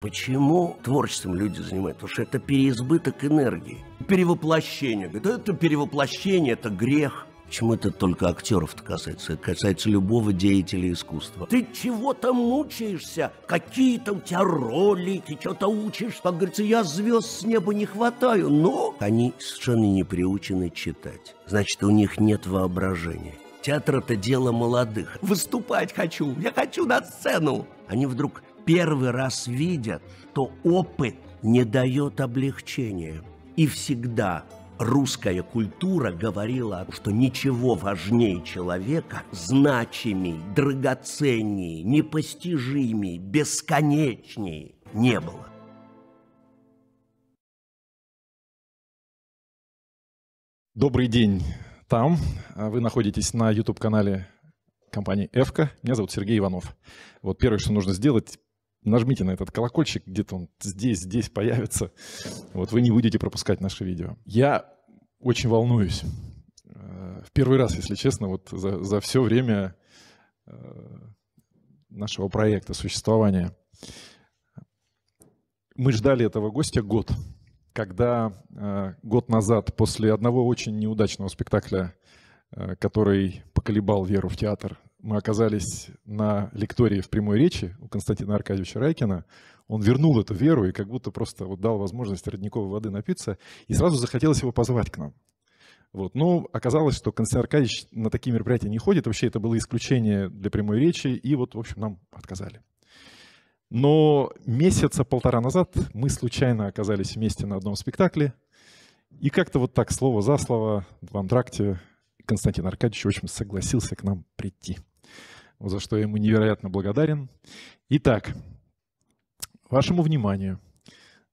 Почему творчеством люди занимаются? Потому что это переизбыток энергии, перевоплощение. Говорят, это перевоплощение, это грех. Почему это только актеров-то касается? Это касается любого деятеля искусства. Ты чего-то мучаешься, какие там у тебя Ты что-то учишь. Как говорится, я звезд с неба не хватаю, но... Они совершенно не приучены читать. Значит, у них нет воображения. Театр – это дело молодых. Выступать хочу, я хочу на сцену. Они вдруг первый раз видят, то опыт не дает облегчения. И всегда русская культура говорила, что ничего важнее человека, значимей, драгоценней, непостижимей, бесконечней не было. Добрый день там. Вы находитесь на YouTube-канале компании «Эвка». Меня зовут Сергей Иванов. Вот первое, что нужно сделать, нажмите на этот колокольчик, где-то он здесь, здесь появится. Вот вы не будете пропускать наши видео. Я очень волнуюсь. Э, в первый раз, если честно, вот за, за все время э, нашего проекта, существования. Мы ждали этого гостя год. Когда э, год назад, после одного очень неудачного спектакля, который поколебал веру в театр, мы оказались на лектории в прямой речи у Константина Аркадьевича Райкина. Он вернул эту веру и как будто просто вот дал возможность родниковой воды напиться, и сразу захотелось его позвать к нам. Вот. Но оказалось, что Константин Аркадьевич на такие мероприятия не ходит. Вообще это было исключение для прямой речи, и вот, в общем, нам отказали. Но месяца полтора назад мы случайно оказались вместе на одном спектакле, и как-то вот так слово за слово в антракте Константин Аркадьевич, в общем, согласился к нам прийти за что я ему невероятно благодарен. Итак, вашему вниманию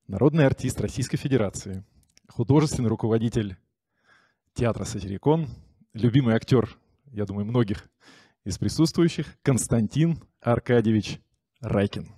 народный артист Российской Федерации, художественный руководитель театра «Сатирикон», любимый актер, я думаю, многих из присутствующих, Константин Аркадьевич Райкин.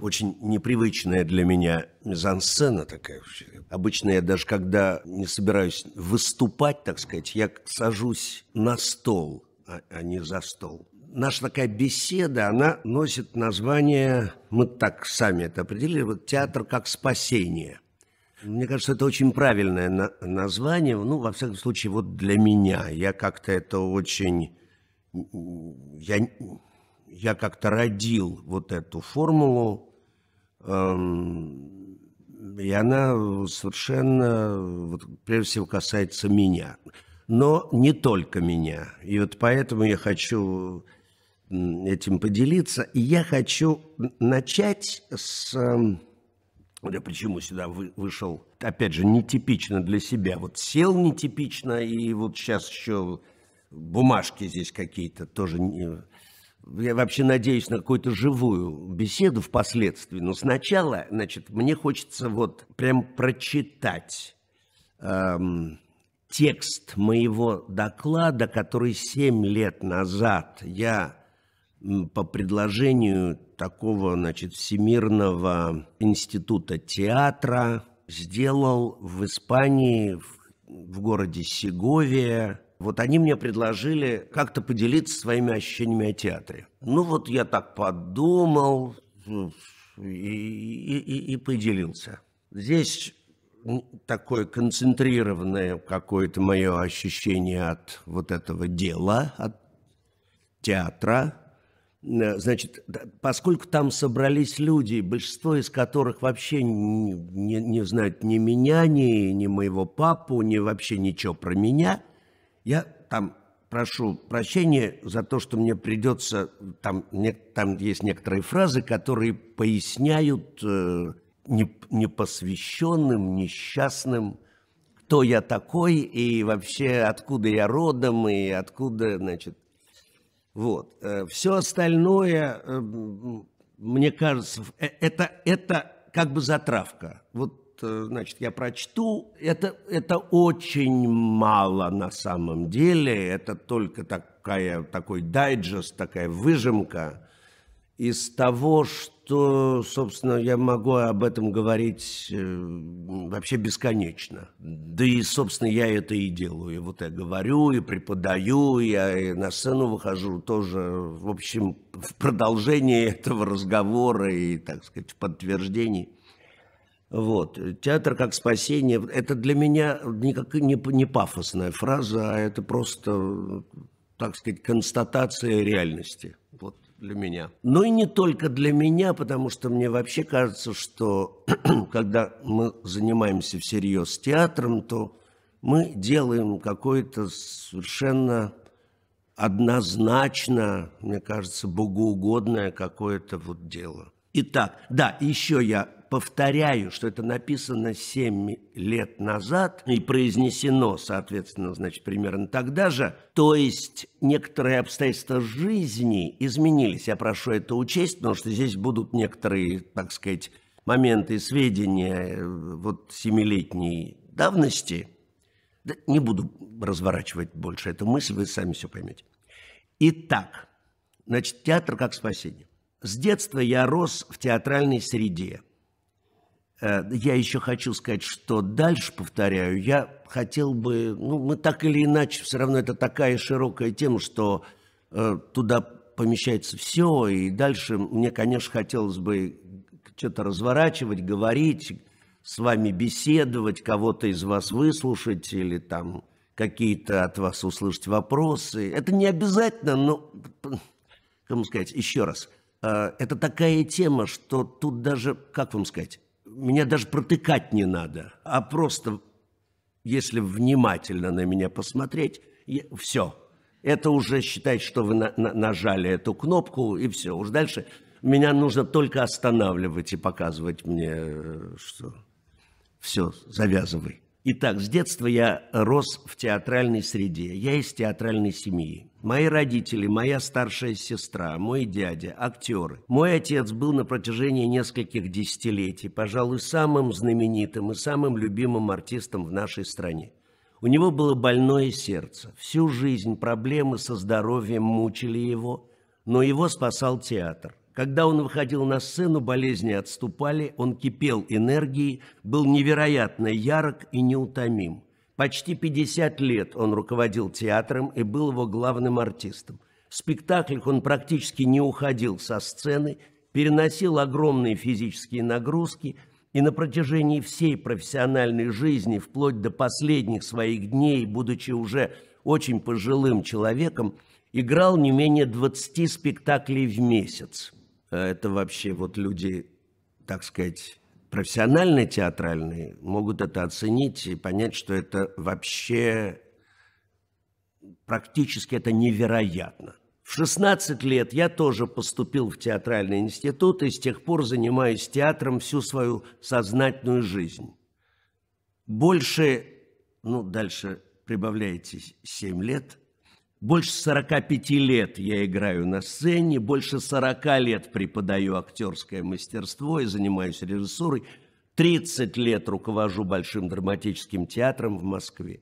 Очень непривычная для меня мизансцена такая. Обычно я даже, когда не собираюсь выступать, так сказать, я сажусь на стол, а, а, не за стол. Наша такая беседа, она носит название, мы так сами это определили, вот театр как спасение. Мне кажется, это очень правильное на- название, ну, во всяком случае, вот для меня. Я как-то это очень... Я, я как-то родил вот эту формулу, Эм, и она совершенно, вот, прежде всего, касается меня. Но не только меня. И вот поэтому я хочу этим поделиться. И я хочу начать с... Эм, я почему сюда вышел, опять же, нетипично для себя. Вот сел нетипично, и вот сейчас еще бумажки здесь какие-то тоже... Не я вообще надеюсь на какую-то живую беседу впоследствии, но сначала, значит, мне хочется вот прям прочитать эм, текст моего доклада, который семь лет назад я по предложению такого, значит, Всемирного института театра сделал в Испании, в, в городе Сеговия, вот они мне предложили как-то поделиться своими ощущениями о театре. Ну вот я так подумал ну, и, и, и, и поделился. Здесь такое концентрированное какое-то мое ощущение от вот этого дела, от театра. Значит, поскольку там собрались люди, большинство из которых вообще не, не, не знают ни меня, ни, ни моего папу, ни вообще ничего про меня – я там прошу прощения за то, что мне придется... Там, не, там есть некоторые фразы, которые поясняют э, непосвященным, несчастным, кто я такой и вообще откуда я родом и откуда, значит... Вот. Э, все остальное, э, мне кажется, э, это, это как бы затравка. Вот Э, значит, я прочту. Это, это очень мало на самом деле. Это только такая, такой дайджест, такая выжимка из того, что, собственно, я могу об этом говорить э, вообще бесконечно. Да и, собственно, я это и делаю. И вот я говорю, и преподаю, я и на сцену выхожу тоже, в общем, в продолжении этого разговора и, так сказать, в подтверждении. Вот. Театр как спасение. Это для меня никак не, не пафосная фраза, а это просто, так сказать, констатация реальности. Вот для меня. Но и не только для меня, потому что мне вообще кажется, что когда мы занимаемся всерьез театром, то мы делаем какое-то совершенно однозначно, мне кажется, богоугодное какое-то вот дело. Итак, да, еще я повторяю, что это написано 7 лет назад и произнесено, соответственно, значит, примерно тогда же. То есть некоторые обстоятельства жизни изменились. Я прошу это учесть, потому что здесь будут некоторые, так сказать, моменты и сведения э, вот семилетней давности. Да, не буду разворачивать больше эту мысль, вы сами все поймете. Итак, значит, театр как спасение. С детства я рос в театральной среде – Э, я еще хочу сказать, что дальше, повторяю, я хотел бы, ну, мы так или иначе, все равно это такая широкая тема, что э, туда помещается все, и дальше мне, конечно, хотелось бы что-то разворачивать, говорить, с вами беседовать, кого-то из вас выслушать или там какие-то от вас услышать вопросы. Это не обязательно, но, кому сказать, еще раз, э, это такая тема, что тут даже, как вам сказать, меня даже протыкать не надо, а просто, если внимательно на меня посмотреть, я, все. Это уже считать, что вы на, на, нажали эту кнопку, и все. Уж дальше меня нужно только останавливать и показывать мне, э, что все, завязывай. Итак, с детства я рос в театральной среде. Я из театральной семьи. Мои родители, моя старшая сестра, мой дядя, актеры. Мой отец был на протяжении нескольких десятилетий, пожалуй, самым знаменитым и самым любимым артистом в нашей стране. У него было больное сердце. Всю жизнь проблемы со здоровьем мучили его, но его спасал театр. Когда он выходил на сцену, болезни отступали, он кипел энергией, был невероятно ярок и неутомим. Почти 50 лет он руководил театром и был его главным артистом. В спектаклях он практически не уходил со сцены, переносил огромные физические нагрузки и на протяжении всей профессиональной жизни, вплоть до последних своих дней, будучи уже очень пожилым человеком, играл не менее 20 спектаклей в месяц. А это вообще вот люди, так сказать, профессиональные театральные могут это оценить и понять, что это вообще практически это невероятно. В 16 лет я тоже поступил в театральный институт и с тех пор занимаюсь театром всю свою сознательную жизнь. Больше, ну, дальше прибавляете 7 лет – больше 45 лет я играю на сцене, больше 40 лет преподаю актерское мастерство и занимаюсь режиссурой, 30 лет руковожу Большим драматическим театром в Москве.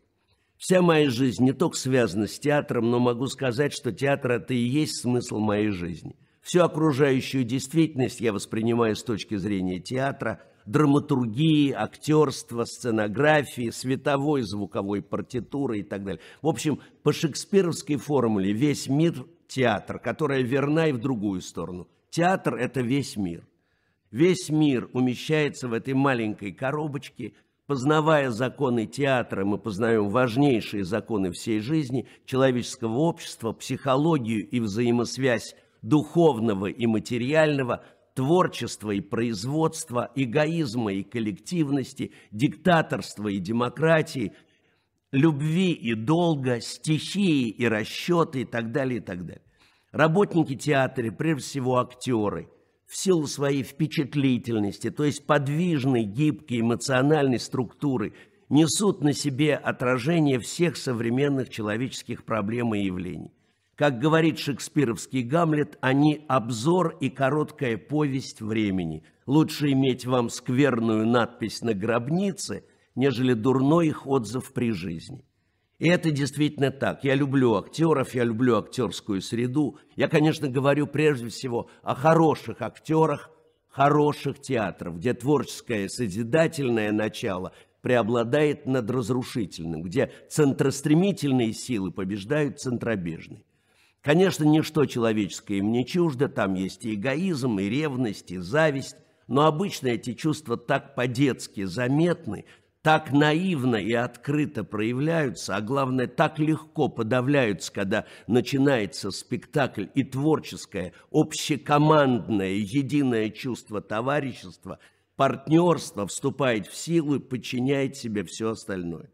Вся моя жизнь не только связана с театром, но могу сказать, что театр – это и есть смысл моей жизни. Всю окружающую действительность я воспринимаю с точки зрения театра – драматургии, актерства, сценографии, световой, звуковой партитуры и так далее. В общем, по шекспировской формуле весь мир – театр, которая верна и в другую сторону. Театр – это весь мир. Весь мир умещается в этой маленькой коробочке, познавая законы театра, мы познаем важнейшие законы всей жизни, человеческого общества, психологию и взаимосвязь духовного и материального, творчества и производства, эгоизма и коллективности, диктаторства и демократии, любви и долга, стихии и расчеты и так далее, и так далее. Работники театра, прежде всего актеры, в силу своей впечатлительности, то есть подвижной, гибкой, эмоциональной структуры, несут на себе отражение всех современных человеческих проблем и явлений – как говорит шекспировский Гамлет, они обзор и короткая повесть времени. Лучше иметь вам скверную надпись на гробнице, нежели дурной их отзыв при жизни. И это действительно так. Я люблю актеров, я люблю актерскую среду. Я, конечно, говорю прежде всего о хороших актерах, хороших театрах, где творческое созидательное начало преобладает над разрушительным, где центростремительные силы побеждают центробежные. Конечно, ничто человеческое им не чуждо, там есть и эгоизм, и ревность, и зависть, но обычно эти чувства так по-детски заметны, так наивно и открыто проявляются, а главное, так легко подавляются, когда начинается спектакль и творческое, общекомандное, единое чувство товарищества, партнерство вступает в силу и подчиняет себе все остальное.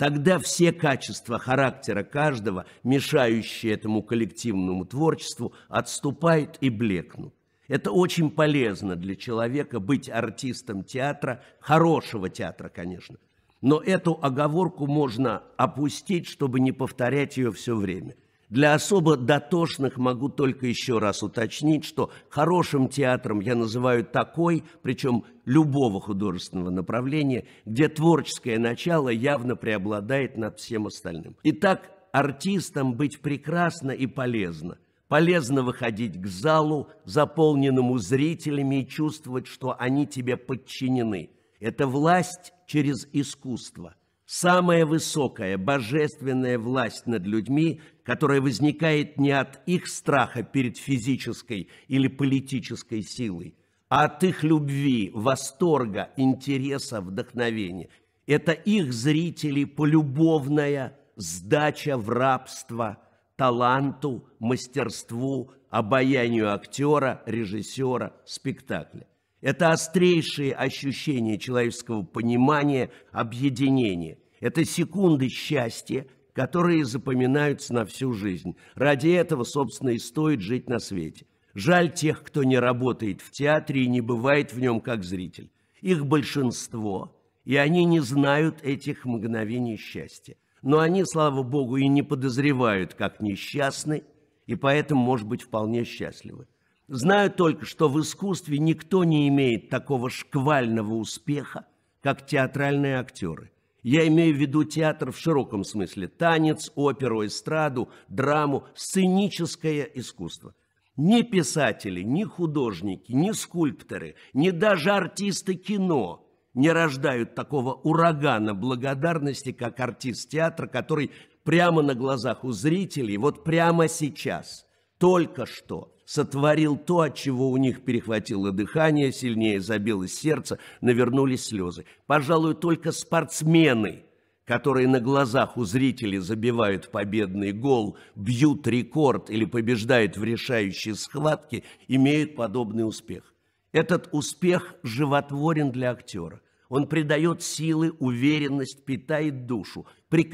Тогда все качества характера каждого, мешающие этому коллективному творчеству, отступают и блекнут. Это очень полезно для человека быть артистом театра, хорошего театра, конечно. Но эту оговорку можно опустить, чтобы не повторять ее все время. Для особо дотошных могу только еще раз уточнить, что хорошим театром я называю такой, причем любого художественного направления, где творческое начало явно преобладает над всем остальным. Итак, артистам быть прекрасно и полезно. Полезно выходить к залу, заполненному зрителями, и чувствовать, что они тебе подчинены. Это власть через искусство самая высокая божественная власть над людьми, которая возникает не от их страха перед физической или политической силой, а от их любви, восторга, интереса, вдохновения. Это их зрители полюбовная сдача в рабство таланту, мастерству, обаянию актера, режиссера, спектакля. Это острейшие ощущения человеческого понимания, объединения. Это секунды счастья, которые запоминаются на всю жизнь. Ради этого, собственно, и стоит жить на свете. Жаль тех, кто не работает в театре и не бывает в нем как зритель. Их большинство, и они не знают этих мгновений счастья. Но они, слава богу, и не подозревают, как несчастны, и поэтому, может быть, вполне счастливы. Знаю только, что в искусстве никто не имеет такого шквального успеха, как театральные актеры – я имею в виду театр в широком смысле. Танец, оперу, эстраду, драму, сценическое искусство. Ни писатели, ни художники, ни скульпторы, ни даже артисты кино не рождают такого урагана благодарности, как артист театра, который прямо на глазах у зрителей, вот прямо сейчас, только что – сотворил то, от чего у них перехватило дыхание, сильнее забилось сердце, навернулись слезы. Пожалуй, только спортсмены, которые на глазах у зрителей забивают победный гол, бьют рекорд или побеждают в решающей схватке, имеют подобный успех. Этот успех животворен для актера. Он придает силы, уверенность, питает душу. При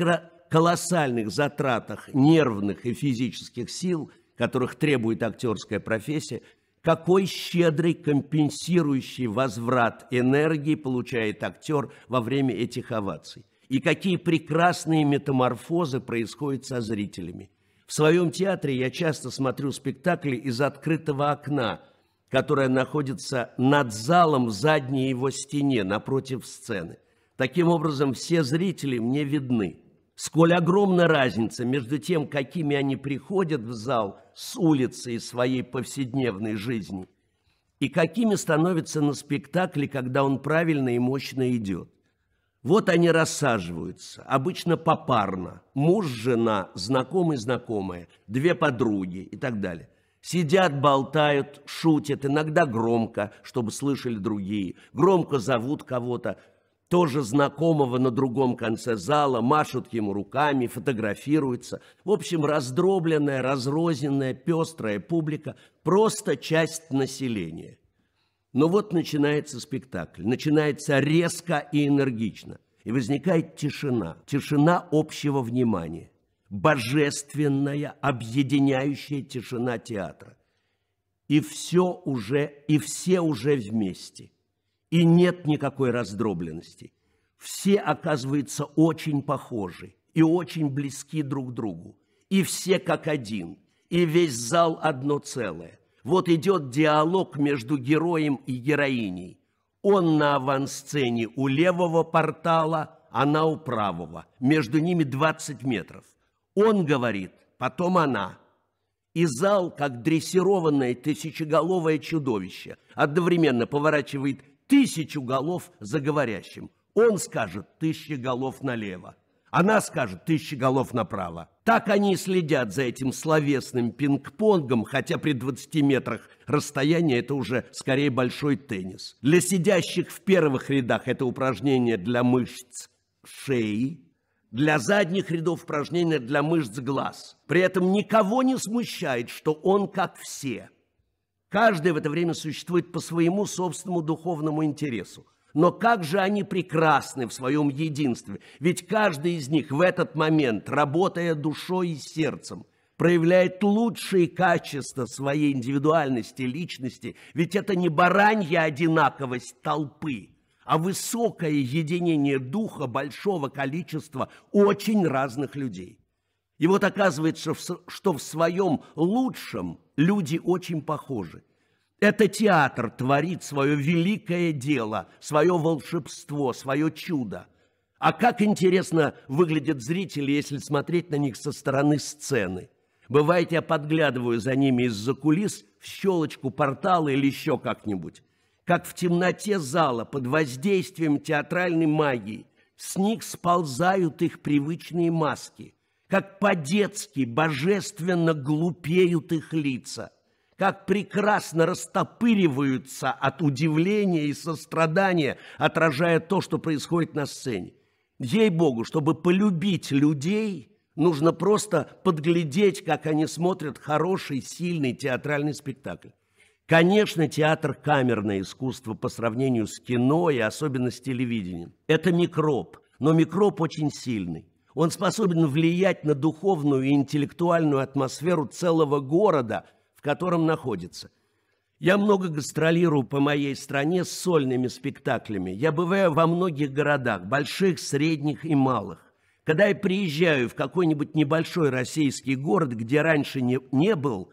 колоссальных затратах нервных и физических сил – которых требует актерская профессия, какой щедрый компенсирующий возврат энергии получает актер во время этих оваций, и какие прекрасные метаморфозы происходят со зрителями. В своем театре я часто смотрю спектакли из открытого окна, которое находится над залом в задней его стене, напротив сцены. Таким образом, все зрители мне видны – сколь огромна разница между тем, какими они приходят в зал с улицы из своей повседневной жизни, и какими становятся на спектакле, когда он правильно и мощно идет. Вот они рассаживаются, обычно попарно, муж, жена, знакомый, знакомая, две подруги и так далее. Сидят, болтают, шутят, иногда громко, чтобы слышали другие, громко зовут кого-то, тоже знакомого на другом конце зала, машут ему руками, фотографируются. В общем, раздробленная, разрозненная, пестрая публика, просто часть населения. Но вот начинается спектакль, начинается резко и энергично, и возникает тишина, тишина общего внимания, божественная, объединяющая тишина театра. И все уже, и все уже вместе – и нет никакой раздробленности. Все, оказывается, очень похожи и очень близки друг другу. И все как один, и весь зал одно целое. Вот идет диалог между героем и героиней. Он на авансцене у левого портала, она у правого. Между ними 20 метров. Он говорит, потом она – и зал, как дрессированное тысячеголовое чудовище, одновременно поворачивает тысячу голов заговорящим. Он скажет тысячи голов налево, она скажет тысячи голов направо. Так они и следят за этим словесным пинг-понгом, хотя при 20 метрах расстояния это уже скорее большой теннис. Для сидящих в первых рядах это упражнение для мышц шеи, для задних рядов упражнение для мышц глаз. При этом никого не смущает, что он как все – Каждый в это время существует по своему собственному духовному интересу. Но как же они прекрасны в своем единстве, ведь каждый из них в этот момент, работая душой и сердцем, проявляет лучшие качества своей индивидуальности, личности, ведь это не баранья одинаковость толпы, а высокое единение духа большого количества очень разных людей. И вот оказывается, что в своем лучшем люди очень похожи. Это театр творит свое великое дело, свое волшебство, свое чудо. А как интересно выглядят зрители, если смотреть на них со стороны сцены. Бывает, я подглядываю за ними из-за кулис в щелочку портала или еще как-нибудь. Как в темноте зала под воздействием театральной магии с них сползают их привычные маски, как по-детски божественно глупеют их лица как прекрасно растопыриваются от удивления и сострадания, отражая то, что происходит на сцене. Ей-богу, чтобы полюбить людей, нужно просто подглядеть, как они смотрят хороший, сильный театральный спектакль. Конечно, театр – камерное искусство по сравнению с кино и особенно с телевидением. Это микроб, но микроб очень сильный. Он способен влиять на духовную и интеллектуальную атмосферу целого города – котором находится. Я много гастролирую по моей стране с сольными спектаклями. Я бываю во многих городах, больших, средних и малых. Когда я приезжаю в какой-нибудь небольшой российский город, где раньше не, не был,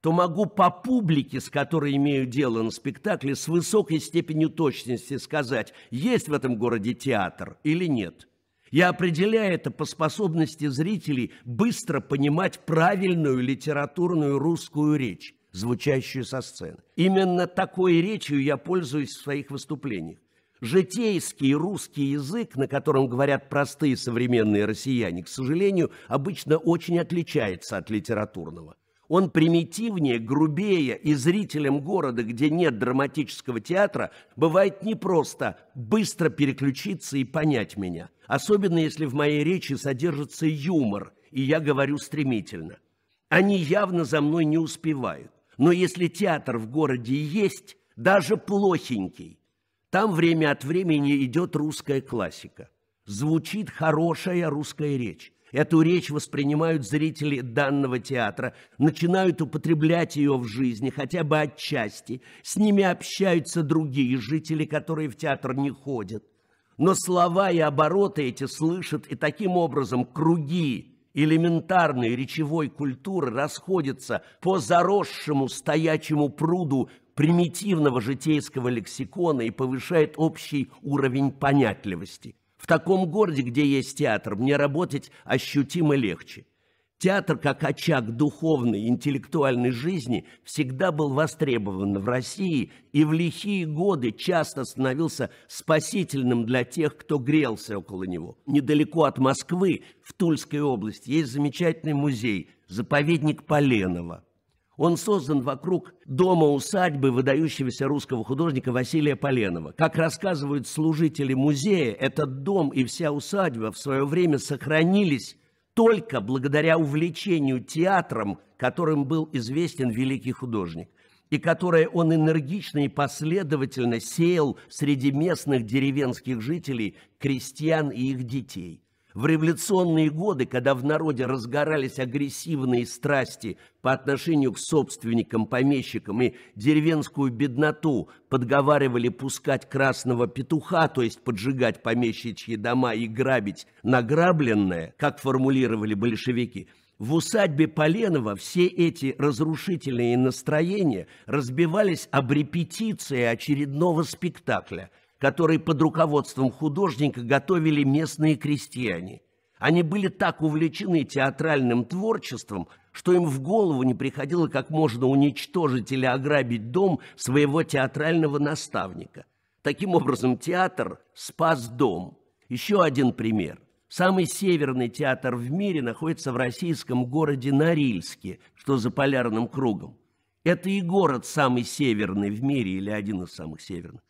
то могу по публике, с которой имею дело на спектакле, с высокой степенью точности сказать, есть в этом городе театр или нет. Я определяю это по способности зрителей быстро понимать правильную литературную русскую речь, звучащую со сцены. Именно такой речью я пользуюсь в своих выступлениях. Житейский русский язык, на котором говорят простые современные россияне, к сожалению, обычно очень отличается от литературного. Он примитивнее, грубее, и зрителям города, где нет драматического театра, бывает непросто быстро переключиться и понять меня, особенно если в моей речи содержится юмор, и я говорю стремительно. Они явно за мной не успевают, но если театр в городе есть, даже плохенький, там время от времени идет русская классика. Звучит хорошая русская речь. Эту речь воспринимают зрители данного театра, начинают употреблять ее в жизни, хотя бы отчасти. С ними общаются другие жители, которые в театр не ходят. Но слова и обороты эти слышат, и таким образом круги элементарной речевой культуры расходятся по заросшему стоячему пруду примитивного житейского лексикона и повышает общий уровень понятливости. В таком городе, где есть театр, мне работать ощутимо легче. Театр, как очаг духовной, интеллектуальной жизни, всегда был востребован в России и в лихие годы часто становился спасительным для тех, кто грелся около него. Недалеко от Москвы, в Тульской области, есть замечательный музей, заповедник Поленова – он создан вокруг дома-усадьбы выдающегося русского художника Василия Поленова. Как рассказывают служители музея, этот дом и вся усадьба в свое время сохранились только благодаря увлечению театром, которым был известен великий художник и которое он энергично и последовательно сеял среди местных деревенских жителей, крестьян и их детей – в революционные годы, когда в народе разгорались агрессивные страсти по отношению к собственникам, помещикам и деревенскую бедноту подговаривали пускать красного петуха, то есть поджигать помещичьи дома и грабить награбленное, как формулировали большевики, в усадьбе Поленова все эти разрушительные настроения разбивались об репетиции очередного спектакля – который под руководством художника готовили местные крестьяне. Они были так увлечены театральным творчеством, что им в голову не приходило, как можно уничтожить или ограбить дом своего театрального наставника. Таким образом, театр спас дом. Еще один пример – Самый северный театр в мире находится в российском городе Норильске, что за полярным кругом. Это и город самый северный в мире, или один из самых северных.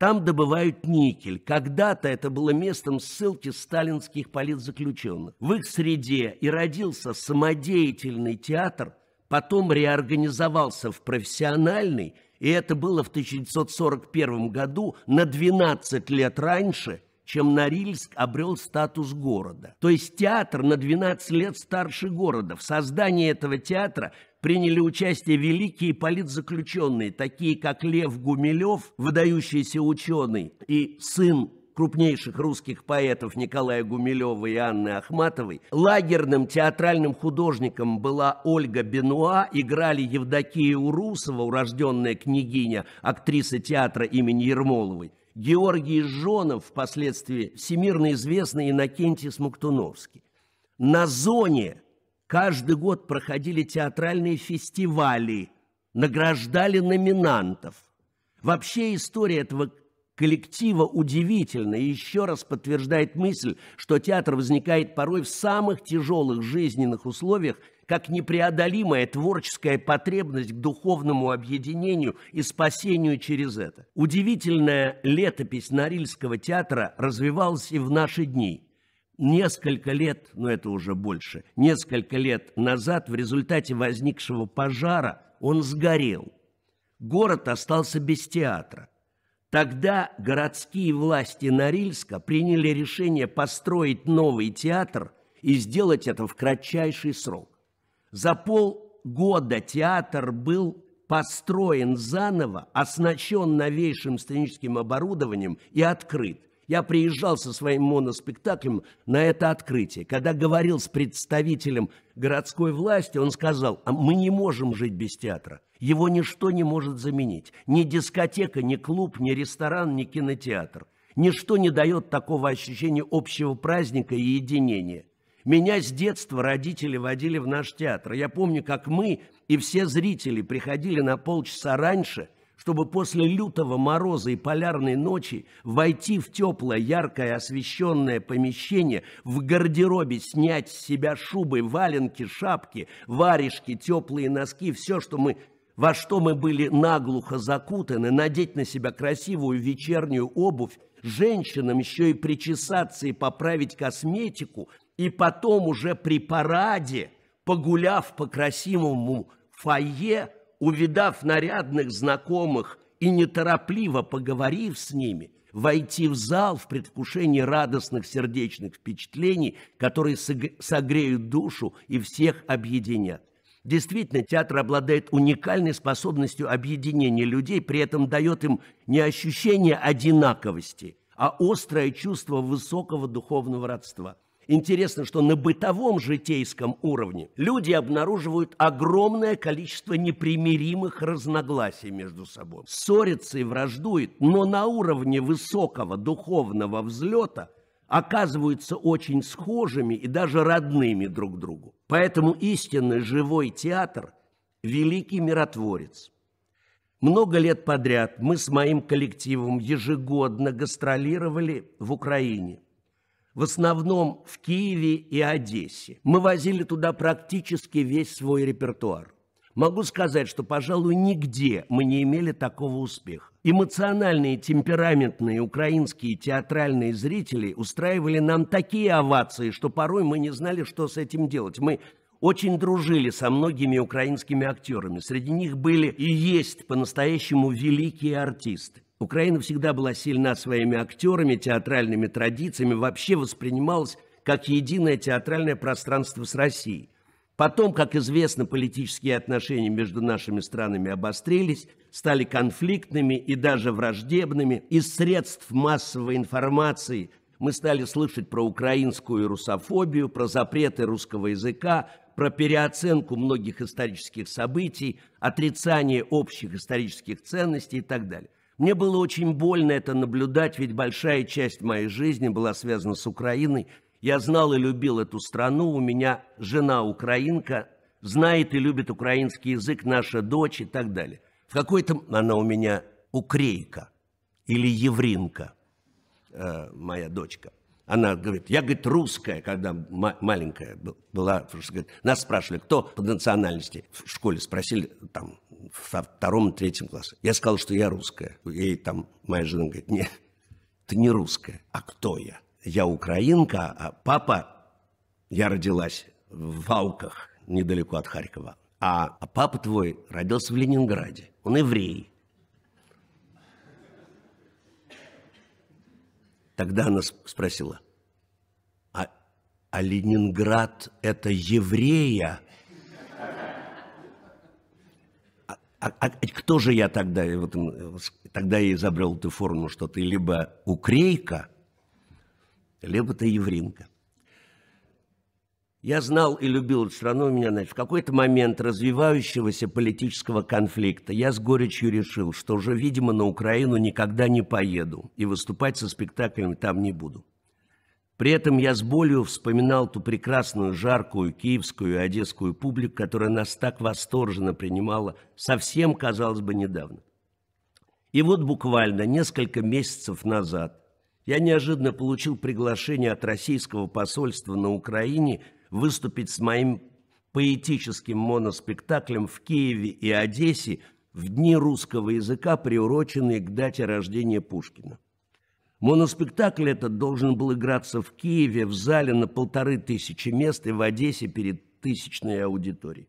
Там добывают никель. Когда-то это было местом ссылки сталинских политзаключенных. В их среде и родился самодеятельный театр, потом реорганизовался в профессиональный, и это было в 1941 году, на 12 лет раньше – чем Норильск обрел статус города. То есть театр на 12 лет старше города. В создании этого театра приняли участие великие политзаключенные, такие как Лев Гумилев, выдающийся ученый, и сын крупнейших русских поэтов Николая Гумилева и Анны Ахматовой. Лагерным театральным художником была Ольга Бенуа, играли Евдокия Урусова, урожденная княгиня, актриса театра имени Ермоловой. Георгий Жонов, впоследствии всемирно известный Иннокентий Смоктуновский. На зоне каждый год проходили театральные фестивали, награждали номинантов. Вообще история этого коллектива удивительна и еще раз подтверждает мысль, что театр возникает порой в самых тяжелых жизненных условиях – как непреодолимая творческая потребность к духовному объединению и спасению через это. Удивительная летопись Норильского театра развивалась и в наши дни – несколько лет, но ну это уже больше, несколько лет назад в результате возникшего пожара он сгорел. Город остался без театра. Тогда городские власти Норильска приняли решение построить новый театр и сделать это в кратчайший срок. За полгода театр был построен заново, оснащен новейшим сценическим оборудованием и открыт. Я приезжал со своим моноспектаклем на это открытие. Когда говорил с представителем городской власти, он сказал, а мы не можем жить без театра. Его ничто не может заменить. Ни дискотека, ни клуб, ни ресторан, ни кинотеатр. Ничто не дает такого ощущения общего праздника и единения. Меня с детства родители водили в наш театр. Я помню, как мы и все зрители приходили на полчаса раньше, чтобы после лютого мороза и полярной ночи войти в теплое, яркое, освещенное помещение, в гардеробе снять с себя шубы, валенки, шапки, варежки, теплые носки, все, что мы во что мы были наглухо закутаны, надеть на себя красивую вечернюю обувь, женщинам еще и причесаться и поправить косметику, и потом уже при параде, погуляв по красивому фойе, увидав нарядных знакомых и неторопливо поговорив с ними, войти в зал в предвкушении радостных сердечных впечатлений, которые согреют душу и всех объединят. Действительно, театр обладает уникальной способностью объединения людей, при этом дает им не ощущение одинаковости, а острое чувство высокого духовного родства – Интересно, что на бытовом житейском уровне люди обнаруживают огромное количество непримиримых разногласий между собой. Ссорятся и враждуют, но на уровне высокого духовного взлета оказываются очень схожими и даже родными друг другу. Поэтому истинный живой театр – великий миротворец. Много лет подряд мы с моим коллективом ежегодно гастролировали в Украине – в основном в Киеве и Одессе. Мы возили туда практически весь свой репертуар. Могу сказать, что, пожалуй, нигде мы не имели такого успеха. Эмоциональные, темпераментные украинские театральные зрители устраивали нам такие овации, что порой мы не знали, что с этим делать. Мы очень дружили со многими украинскими актерами. Среди них были и есть по-настоящему великие артисты. Украина всегда была сильна своими актерами, театральными традициями, вообще воспринималась как единое театральное пространство с Россией. Потом, как известно, политические отношения между нашими странами обострились, стали конфликтными и даже враждебными. Из средств массовой информации мы стали слышать про украинскую русофобию, про запреты русского языка, про переоценку многих исторических событий, отрицание общих исторических ценностей и так далее. Мне было очень больно это наблюдать, ведь большая часть моей жизни была связана с Украиной. Я знал и любил эту страну, у меня жена украинка, знает и любит украинский язык, наша дочь и так далее. В какой-то... Она у меня укрейка или евринка, э, моя дочка. Она говорит, я, говорит, русская, когда маленькая была. Говорит, нас спрашивали, кто по национальности. В школе спросили, там, во втором-третьем классе. Я сказал, что я русская. Ей там моя жена говорит, нет, ты не русская. А кто я? Я украинка, а папа, я родилась в Вауках, недалеко от Харькова. А, а папа твой родился в Ленинграде. Он еврей. Тогда она спросила, а, а Ленинград это еврея А, а, а кто же я тогда? Вот, тогда я изобрел эту форму, что ты либо украйка, либо ты евринка. Я знал и любил эту страну, у меня, значит, в какой-то момент развивающегося политического конфликта я с горечью решил, что уже, видимо, на Украину никогда не поеду и выступать со спектаклями там не буду. При этом я с болью вспоминал ту прекрасную, жаркую киевскую и одесскую публику, которая нас так восторженно принимала совсем, казалось бы, недавно. И вот буквально несколько месяцев назад я неожиданно получил приглашение от российского посольства на Украине выступить с моим поэтическим моноспектаклем в Киеве и Одессе в дни русского языка, приуроченные к дате рождения Пушкина. Моноспектакль этот должен был играться в Киеве в зале на полторы тысячи мест и в Одессе перед тысячной аудиторией.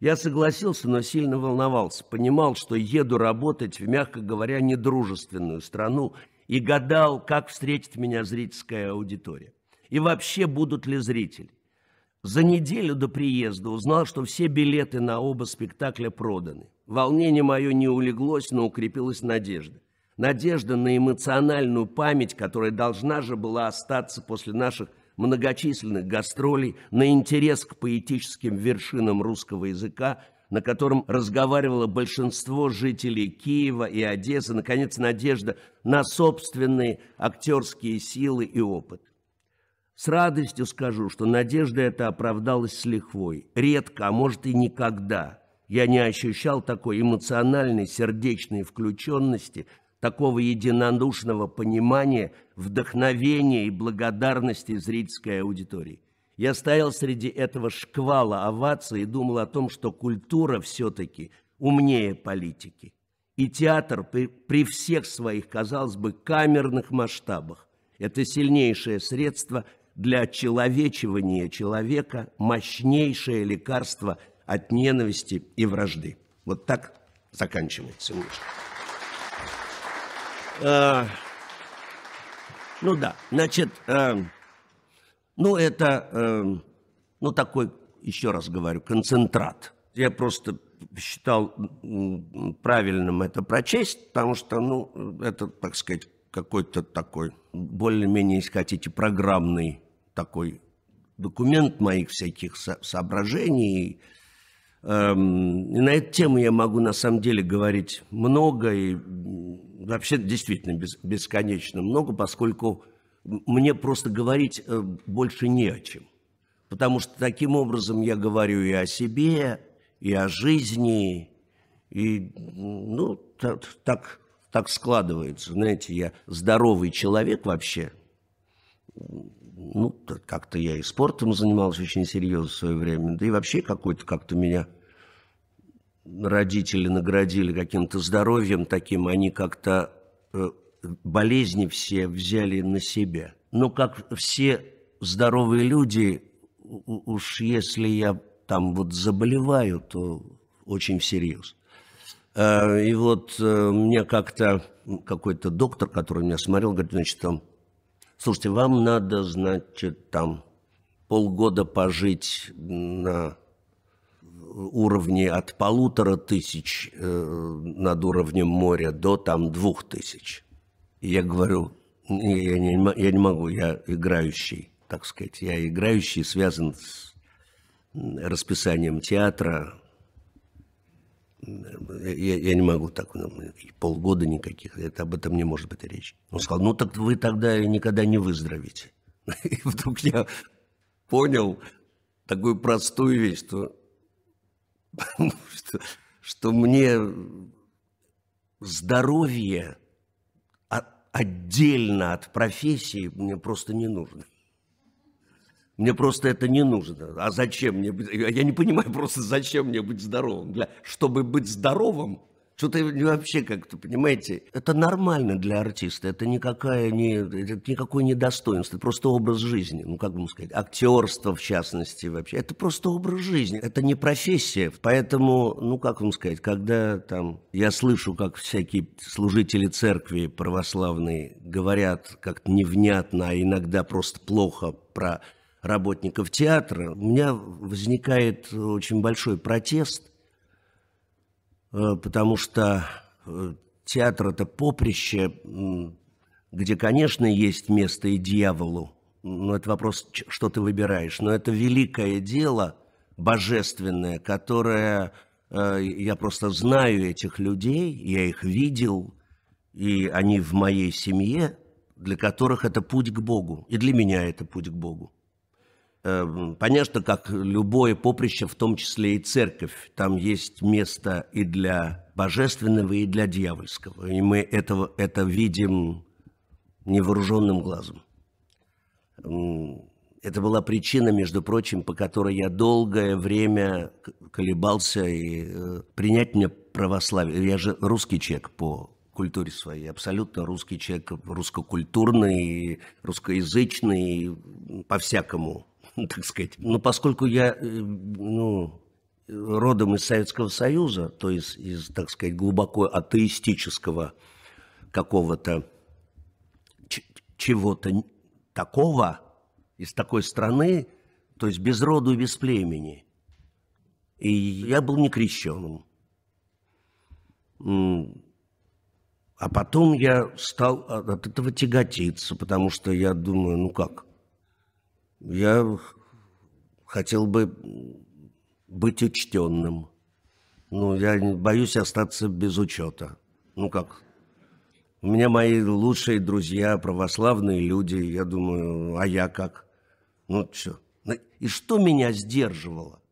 Я согласился, но сильно волновался, понимал, что еду работать в, мягко говоря, недружественную страну и гадал, как встретит меня зрительская аудитория. И вообще, будут ли зрители. За неделю до приезда узнал, что все билеты на оба спектакля проданы. Волнение мое не улеглось, но укрепилась надежда надежда на эмоциональную память, которая должна же была остаться после наших многочисленных гастролей, на интерес к поэтическим вершинам русского языка, на котором разговаривало большинство жителей Киева и Одессы, наконец, надежда на собственные актерские силы и опыт. С радостью скажу, что надежда эта оправдалась с лихвой. Редко, а может и никогда, я не ощущал такой эмоциональной, сердечной включенности – такого единодушного понимания, вдохновения и благодарности зрительской аудитории. Я стоял среди этого шквала оваций и думал о том, что культура все-таки умнее политики. И театр при, при всех своих, казалось бы, камерных масштабах – это сильнейшее средство для человечивания человека, мощнейшее лекарство от ненависти и вражды. Вот так заканчивается книжка. Э, ну да, значит, э, ну это, э, ну такой, еще раз говорю, концентрат. Я просто считал правильным это прочесть, потому что, ну, это, так сказать, какой-то такой, более-менее, если хотите, программный такой документ моих всяких соображений, Эм, и на эту тему я могу на самом деле говорить много и вообще действительно бесконечно много, поскольку мне просто говорить э, больше не о чем. Потому что таким образом я говорю и о себе, и о жизни, и, ну, так, так, так складывается. Знаете, я здоровый человек вообще. Ну, как-то я и спортом занимался очень серьезно в свое время, да и вообще какой-то как-то меня родители наградили каким-то здоровьем таким, они как-то э, болезни все взяли на себя. Но как все здоровые люди, уж если я там вот заболеваю, то очень всерьез. Э, и вот э, мне как-то какой-то доктор, который меня смотрел, говорит, значит, там, слушайте, вам надо, значит, там полгода пожить на уровне от полутора тысяч э, над уровнем моря до там двух тысяч. И я говорю, я не, я не могу, я играющий, так сказать. Я играющий, связан с расписанием театра. Я, я не могу так, ну, полгода никаких, это, об этом не может быть речи. Он сказал, ну так вы тогда никогда не выздоровите. И вдруг я понял такую простую вещь, что что, что мне здоровье отдельно от профессии мне просто не нужно. Мне просто это не нужно. А зачем мне? быть Я не понимаю просто, зачем мне быть здоровым. Для, чтобы быть здоровым, что-то вообще как-то, понимаете, это нормально для артиста, это, никакая не, это никакое недостоинство, это просто образ жизни, ну, как бы сказать, актерство, в частности, вообще. Это просто образ жизни, это не профессия, поэтому, ну, как вам сказать, когда там я слышу, как всякие служители церкви православные говорят как-то невнятно, а иногда просто плохо про работников театра, у меня возникает очень большой протест – Э, потому что э, театр – это поприще, где, конечно, есть место и дьяволу, но это вопрос, что ты выбираешь. Но это великое дело, божественное, которое э, я просто знаю этих людей, я их видел, и они в моей семье, для которых это путь к Богу, и для меня это путь к Богу. Эм, понятно, как любое поприще, в том числе и церковь, там есть место и для божественного, и для дьявольского. И мы этого, это видим невооруженным глазом. Эм, это была причина, между прочим, по которой я долгое время колебался и э, принять мне православие. Я же русский человек по культуре своей, абсолютно русский человек, русскокультурный, русскоязычный, по-всякому ну, так сказать. Но ну, поскольку я, э, ну, родом из Советского Союза, то есть из, так сказать, глубоко атеистического какого-то чего-то такого, из такой страны, то есть без роду и без племени. И я был не крещенным. А потом я стал от этого тяготиться, потому что я думаю, ну как, я хотел бы быть учтенным. Ну, я боюсь остаться без учета. Ну как? У меня мои лучшие друзья, православные люди. Я думаю, а я как? Ну, что? Ну, и что меня сдерживало?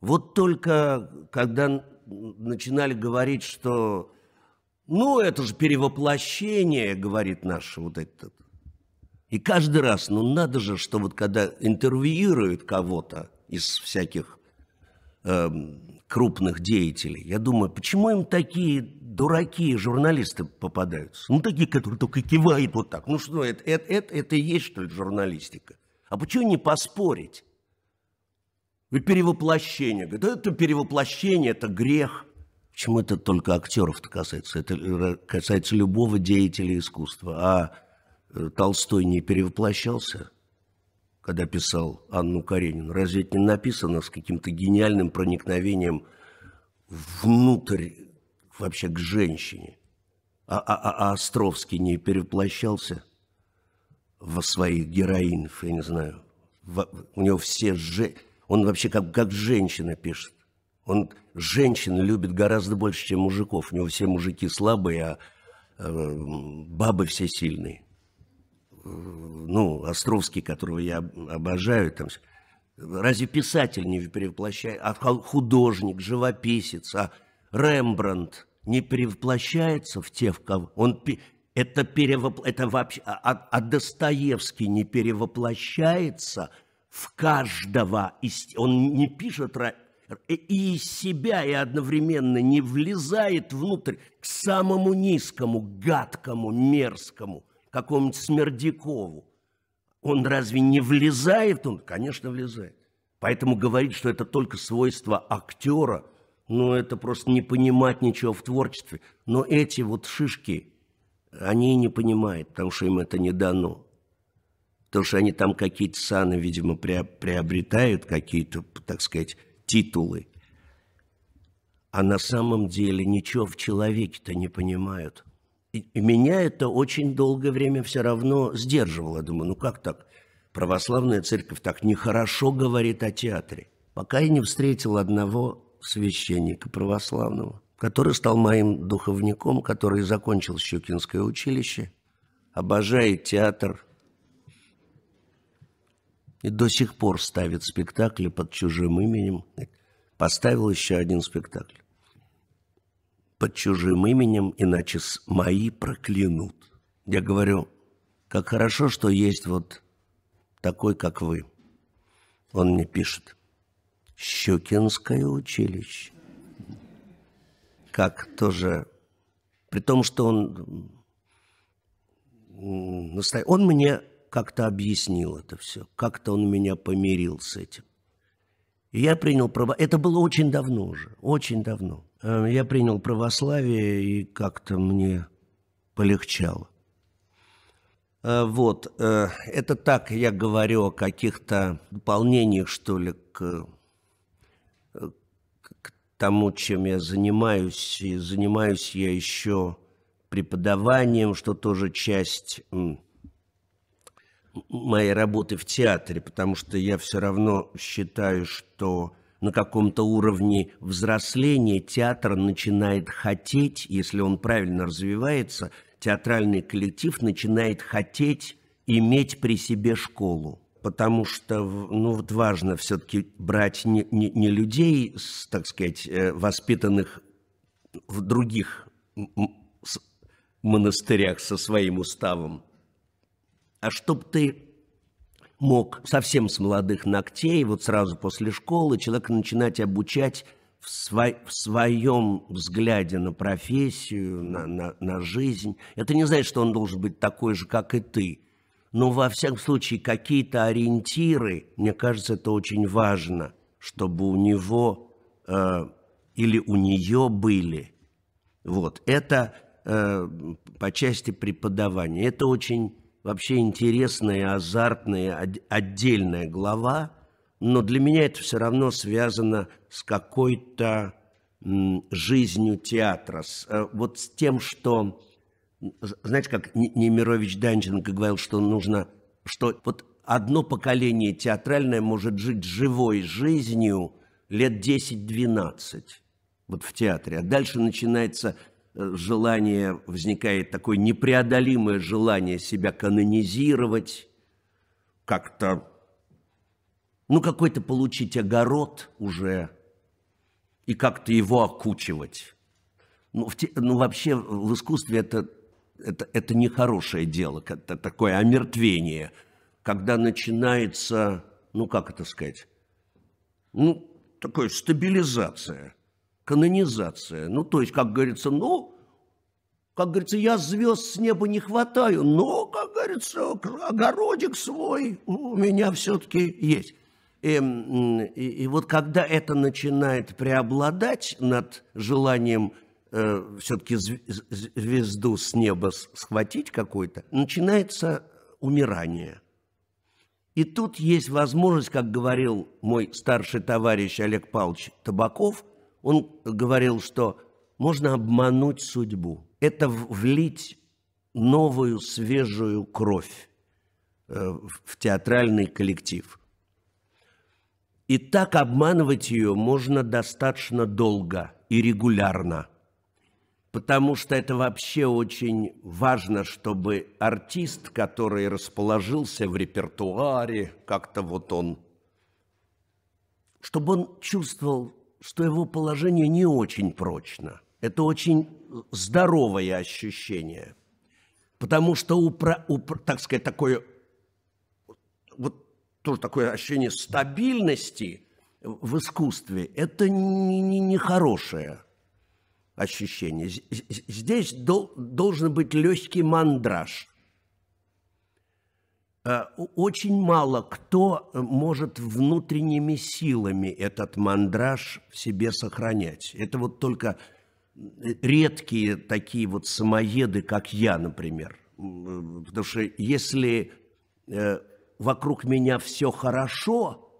Вот только когда начинали говорить, что ну, это же перевоплощение, говорит наш вот этот и каждый раз, ну надо же, что вот когда интервьюируют кого-то из всяких э, крупных деятелей, я думаю, почему им такие дураки журналисты попадаются? Ну такие, которые только кивают вот так. Ну что, это, это, это, это и есть, что ли, журналистика? А почему не поспорить? Вы перевоплощение. Говорят, это перевоплощение, это грех. Почему это только актеров-то касается? Это э, касается любого деятеля искусства. А Толстой не перевоплощался, когда писал Анну Каренину? Разве это не написано с каким-то гениальным проникновением внутрь, вообще к женщине? А, а, а, а Островский не перевоплощался во своих героинов, я не знаю. Во, у него все... Же... Он вообще как, как женщина пишет. Он женщин любит гораздо больше, чем мужиков. У него все мужики слабые, а э, бабы все сильные ну, Островский, которого я обожаю, там, разве писатель не перевоплощает, а художник, живописец, а Рембрандт не перевоплощается в тех, кого он это, перевоп... это вообще, а, а, а Достоевский не перевоплощается в каждого, из... он не пишет и из себя, и одновременно не влезает внутрь к самому низкому, гадкому, мерзкому – какому-нибудь Смердякову, он разве не влезает? Он, конечно, влезает. Поэтому говорить, что это только свойство актера, ну, это просто не понимать ничего в творчестве. Но эти вот шишки, они не понимают, потому что им это не дано. Потому что они там какие-то саны, видимо, приобретают, какие-то, так сказать, титулы. А на самом деле ничего в человеке-то не понимают. И меня это очень долгое время все равно сдерживало. Думаю, ну как так? Православная церковь так нехорошо говорит о театре. Пока я не встретил одного священника православного, который стал моим духовником, который закончил Щукинское училище, обожает театр и до сих пор ставит спектакли под чужим именем. Поставил еще один спектакль под чужим именем, иначе с мои проклянут. Я говорю, как хорошо, что есть вот такой, как вы. Он мне пишет, Щукинское училище. Как тоже, при том, что он, он мне как-то объяснил это все, как-то он меня помирил с этим. И я принял право. Это было очень давно уже, очень давно. Э, я принял православие, и как-то мне полегчало. Э, вот, э, это так я говорю о каких-то дополнениях, что ли, к, к тому, чем я занимаюсь. И занимаюсь я еще преподаванием, что тоже часть моей работы в театре, потому что я все равно считаю, что на каком-то уровне взросления театр начинает хотеть, если он правильно развивается, театральный коллектив начинает хотеть иметь при себе школу. Потому что ну, вот важно все-таки брать не, не, не людей, так сказать, э, воспитанных в других монастырях со своим уставом, а чтобы ты мог совсем с молодых ногтей, вот сразу после школы, человека начинать обучать в, сво в своем взгляде на профессию, на, на, на жизнь. Это не значит, что он должен быть такой же, как и ты. Но, во всяком случае, какие-то ориентиры, мне кажется, это очень важно, чтобы у него э, или у нее были. Вот, это э, по части преподавания. Это очень вообще интересная, азартная, отдельная глава, но для меня это все равно связано с какой-то жизнью театра, с, э, вот с тем, что, знаете, как Немирович Данченко говорил, что нужно, что вот одно поколение театральное может жить живой жизнью лет 10-12 вот в театре, а дальше начинается Э, желание, возникает такое непреодолимое желание себя канонизировать, как-то, ну, какой-то получить огород уже и как-то его окучивать. Ну, в те, ну вообще в искусстве это, это, это нехорошее дело, это такое омертвение, когда начинается, ну, как это сказать, ну, такое стабилизация канонизация. Ну, то есть, как говорится, ну, как говорится, я звезд с неба не хватаю, но, как говорится, огородик свой у меня все-таки есть. И, эм, и, и вот когда это начинает преобладать над желанием э, все-таки звезду с неба схватить какой то начинается умирание. И тут есть возможность, как говорил мой старший товарищ Олег Павлович Табаков – он говорил, что можно обмануть судьбу. Это влить новую свежую кровь э, в театральный коллектив. И так обманывать ее можно достаточно долго и регулярно, потому что это вообще очень важно, чтобы артист, который расположился в репертуаре, как-то вот он, чтобы он чувствовал что его положение не очень прочно. Это очень здоровое ощущение. Потому что, у, про, так сказать, такое, вот тоже такое ощущение стабильности в искусстве, это не, не, не ощущение. Здесь дол, должен быть легкий мандраж – Э, очень мало кто э, может внутренними силами этот мандраж в себе сохранять. Это вот только э, редкие такие вот самоеды, как я, например. Потому что если вокруг меня все хорошо,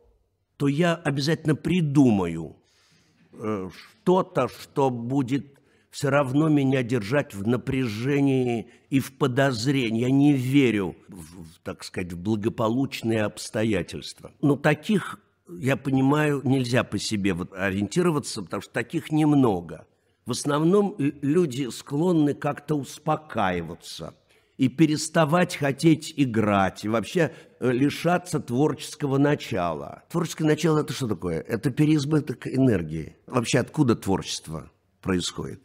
то я обязательно придумаю что-то, что будет все равно меня держать в напряжении и в подозрении. Я не верю, в, так сказать, в благополучные обстоятельства. Но таких, я понимаю, нельзя по себе вот ориентироваться, потому что таких немного. В основном люди склонны как-то успокаиваться и переставать хотеть играть, и вообще э, лишаться творческого начала. Творческое начало – это что такое? Это переизбыток энергии. Вообще, откуда творчество происходит?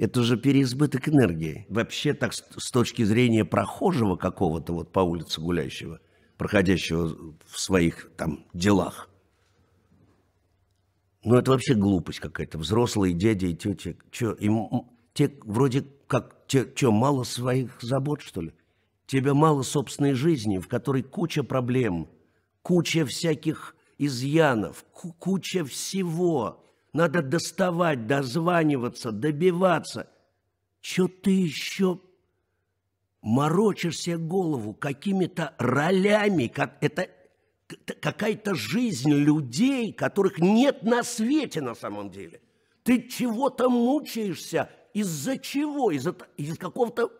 это же переизбыток энергии. Вообще так с точки зрения прохожего какого-то вот по улице гуляющего, проходящего в своих там делах. Ну это вообще глупость какая-то. Взрослые дядя и тети, че им, те вроде как, те, чё, мало своих забот что ли? Тебе мало собственной жизни, в которой куча проблем, куча всяких изъянов, куча всего – надо доставать, дозваниваться, добиваться. Че ты еще морочишь себе голову какими-то ролями? Как это какая-то жизнь людей, которых нет на свете на самом деле. Ты чего-то мучаешься. Из-за чего? Из-за из какого-то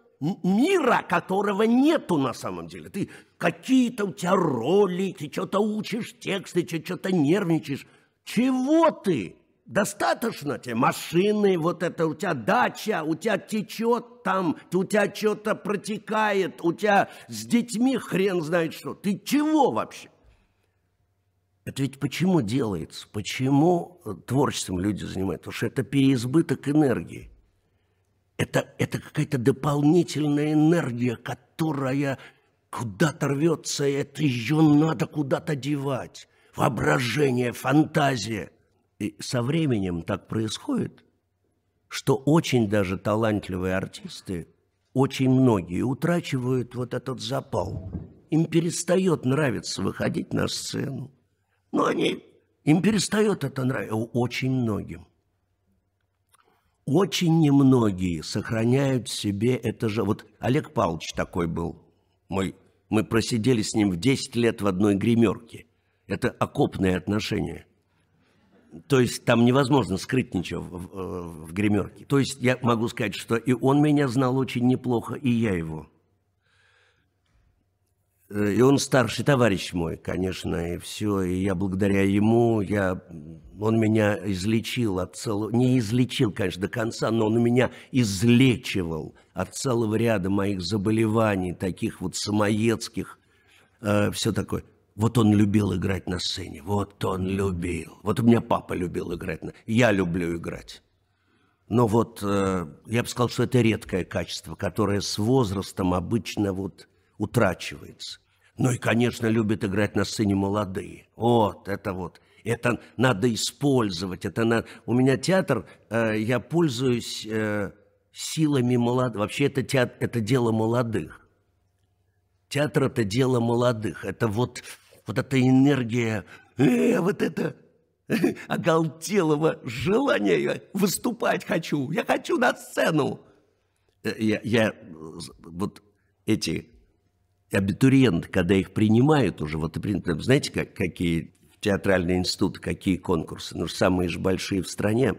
мира, которого нету на самом деле. Ты какие-то у тебя роли, ты что-то учишь тексты, что-то нервничаешь. Чего ты? Достаточно тебе машины, вот это у тебя дача, у тебя течет там, у тебя что-то протекает, у тебя с детьми хрен знает что. Ты чего вообще? Это ведь почему делается? Почему э, творчеством люди занимаются? Потому что это переизбыток энергии. Это, это какая-то дополнительная энергия, которая куда-то рвется, и это ее надо куда-то девать. Воображение, фантазия – со временем так происходит, что очень даже талантливые артисты, очень многие утрачивают вот этот запал. Им перестает нравиться выходить на сцену. Но они, им перестает это нравиться очень многим. Очень немногие сохраняют в себе это же... Вот Олег Павлович такой был, мой мы просидели с ним в 10 лет в одной гримерке. Это окопные отношения то есть там невозможно скрыть ничего в, э, в гримерке. То есть я могу сказать, что и он меня знал очень неплохо, и я его. Э, и он старший товарищ мой, конечно, и все. И я благодаря ему, я, он меня излечил от целого... Не излечил, конечно, до конца, но он меня излечивал от целого ряда моих заболеваний, таких вот самоедских, э, все такое. Вот он любил играть на сцене, вот он любил. Вот у меня папа любил играть, на... я люблю играть. Но вот э, я бы сказал, что это редкое качество, которое с возрастом обычно вот утрачивается. Ну и, конечно, любят играть на сцене молодые. Вот, это вот, это надо использовать. Это на... У меня театр, э, я пользуюсь э, силами молодых. Вообще это, театр, это дело молодых. Театр – это дело молодых. Это вот вот эта энергия, э, вот это э, оголтелого желания я выступать хочу, я хочу на сцену. Э, я, я вот эти абитуриенты, когда их принимают уже, вот, знаете, как, какие театральные институты, какие конкурсы, ну, самые же большие в стране.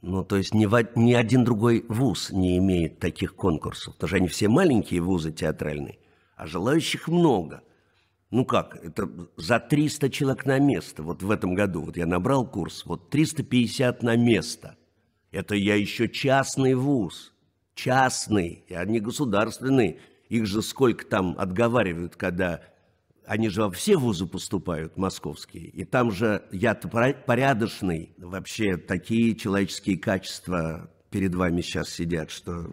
Ну, то есть ни, в, ни один другой вуз не имеет таких конкурсов, потому что они все маленькие вузы театральные, а желающих много – ну как, это за 300 человек на место. Вот в этом году вот я набрал курс, вот 350 на место. Это я еще частный вуз, частный, я не государственный. Их же сколько там отговаривают, когда они же во все вузы поступают московские, и там же я-то порядочный, вообще такие человеческие качества перед вами сейчас сидят, что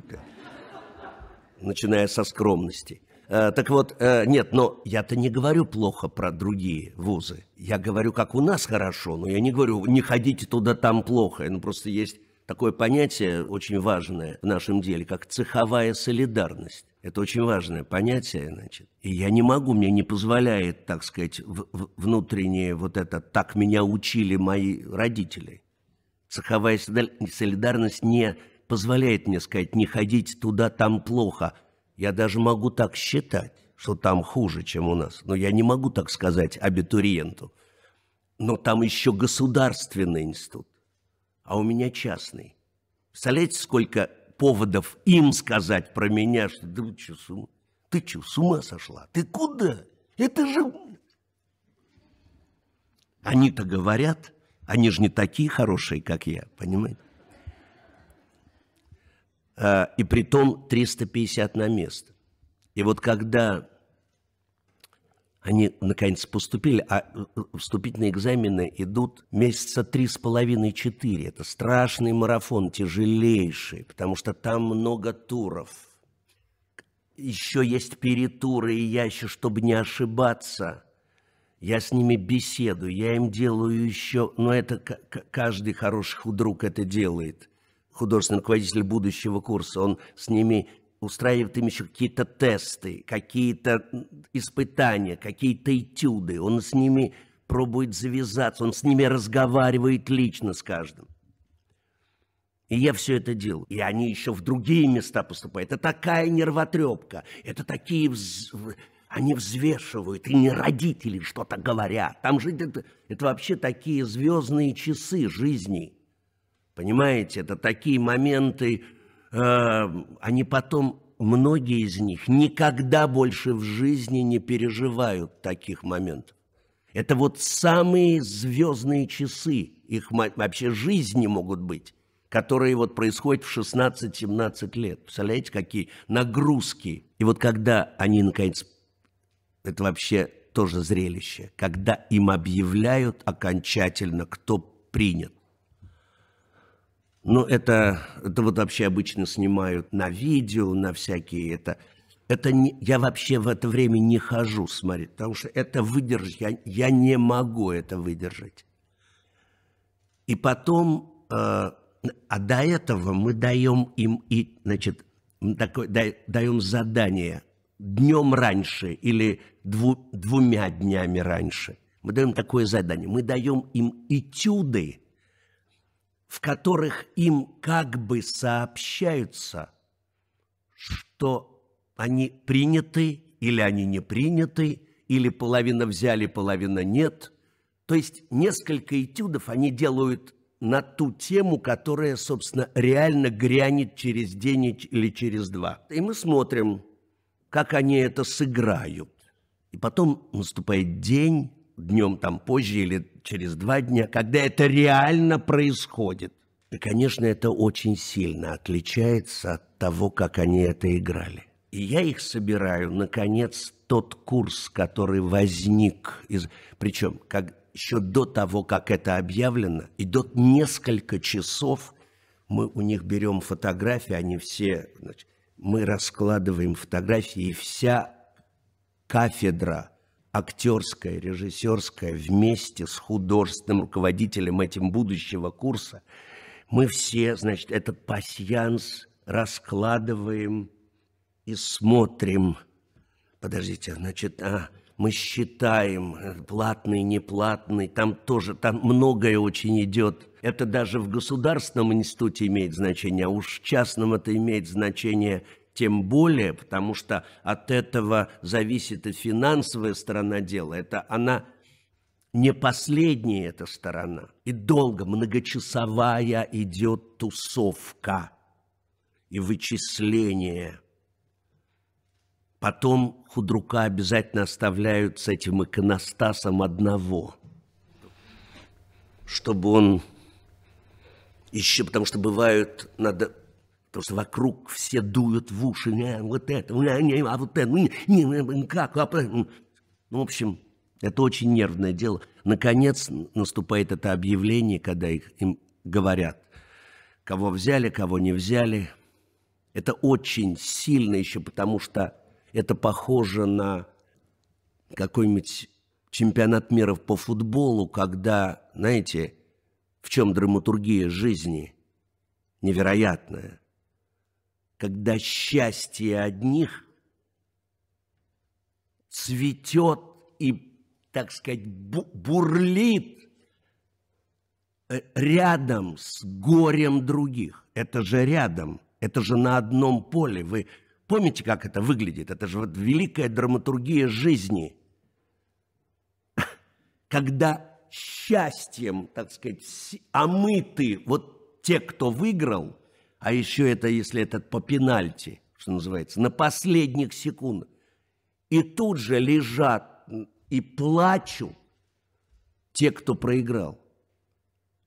начиная со скромности. Э, так вот, э, нет, но я-то не говорю плохо про другие вузы. Я говорю, как у нас хорошо, но я не говорю, не ходите туда, там плохо. Ну, просто есть такое понятие очень важное в нашем деле, как цеховая солидарность. Это очень важное понятие, значит. И я не могу, мне не позволяет, так сказать, в, в, внутреннее вот это «так меня учили мои родители». Цеховая солидарность не позволяет мне сказать «не ходить туда, там плохо», я даже могу так считать, что там хуже, чем у нас. Но я не могу так сказать абитуриенту. Но там еще государственный институт, а у меня частный. Представляете, сколько поводов им сказать про меня, что ты что, с ума, ты что, с ума сошла? Ты куда? Это же... Они-то говорят, они же не такие хорошие, как я, понимаете? Э, и при том 350 на место. И вот когда они наконец поступили, а э, вступительные экзамены идут месяца три с половиной четыре. Это страшный марафон, тяжелейший, потому что там много туров. Еще есть перетуры и еще, чтобы не ошибаться. Я с ними беседую, я им делаю еще... Но это каждый хороший худрук это делает – художественный руководитель будущего курса, он с ними устраивает им еще какие-то тесты, какие-то испытания, какие-то этюды. Он с ними пробует завязаться, он с ними разговаривает лично с каждым. И я все это делал. И они еще в другие места поступают. Это такая нервотрепка. Это такие... Вз... Они взвешивают, и не родители что-то говорят. Там же это, это вообще такие звездные часы жизни. Понимаете, это такие моменты, э, они потом, многие из них никогда больше в жизни не переживают таких моментов. Это вот самые звездные часы, их вообще жизни могут быть, которые вот происходят в 16-17 лет. Представляете, какие нагрузки. И вот когда они, наконец, это вообще тоже зрелище, когда им объявляют окончательно, кто принят. Но это, это вот вообще обычно снимают на видео, на всякие это. Это не, я вообще в это время не хожу смотреть, потому что это выдержать, я, я не могу это выдержать. И потом, э, а до этого мы даем им, и, значит, такое дай, даем задание днем раньше или дву, двумя днями раньше. Мы даем такое задание. Мы даем им этюды, в которых им как бы сообщаются, что они приняты или они не приняты, или половина взяли, половина нет. То есть несколько этюдов они делают на ту тему, которая, собственно, реально грянет через день или через два. И мы смотрим, как они это сыграют. И потом наступает день, днем там позже или через два дня, когда это реально происходит. И, конечно, это очень сильно отличается от того, как они это играли. И я их собираю, наконец, тот курс, который возник. Из... Причем как... еще до того, как это объявлено, идет несколько часов, мы у них берем фотографии, они все... Значит, мы раскладываем фотографии, и вся кафедра – актерское, режиссерское вместе с художественным руководителем этим будущего курса, мы все, значит, этот пасьянс раскладываем и смотрим. Подождите, значит, а, мы считаем, э, платный, неплатный, там тоже, там многое очень идет. Это даже в государственном институте имеет значение, а уж в частном это имеет значение тем более, потому что от этого зависит и финансовая сторона дела. Это она не последняя эта сторона. И долго, многочасовая идет тусовка и вычисление. Потом худрука обязательно оставляют с этим иконостасом одного, чтобы он еще, потому что бывают, надо Потому что вокруг все дуют в уши, не, «Э, вот это, не, э, не, а вот это, не, не, э, как, а, ну, в общем, это очень нервное дело. Наконец наступает это объявление, когда их, им говорят, кого взяли, кого не взяли. Это очень сильно еще, потому что это похоже на какой-нибудь чемпионат мира по футболу, когда, знаете, в чем драматургия жизни невероятная – когда счастье одних цветет и, так сказать, бурлит э, рядом с горем других. Это же рядом, это же на одном поле. Вы помните, как это выглядит? Это же вот великая драматургия жизни. Когда счастьем, так сказать, омыты а вот те, кто выиграл – а еще это, если этот по пенальти, что называется, на последних секундах. И тут же лежат и плачут те, кто проиграл.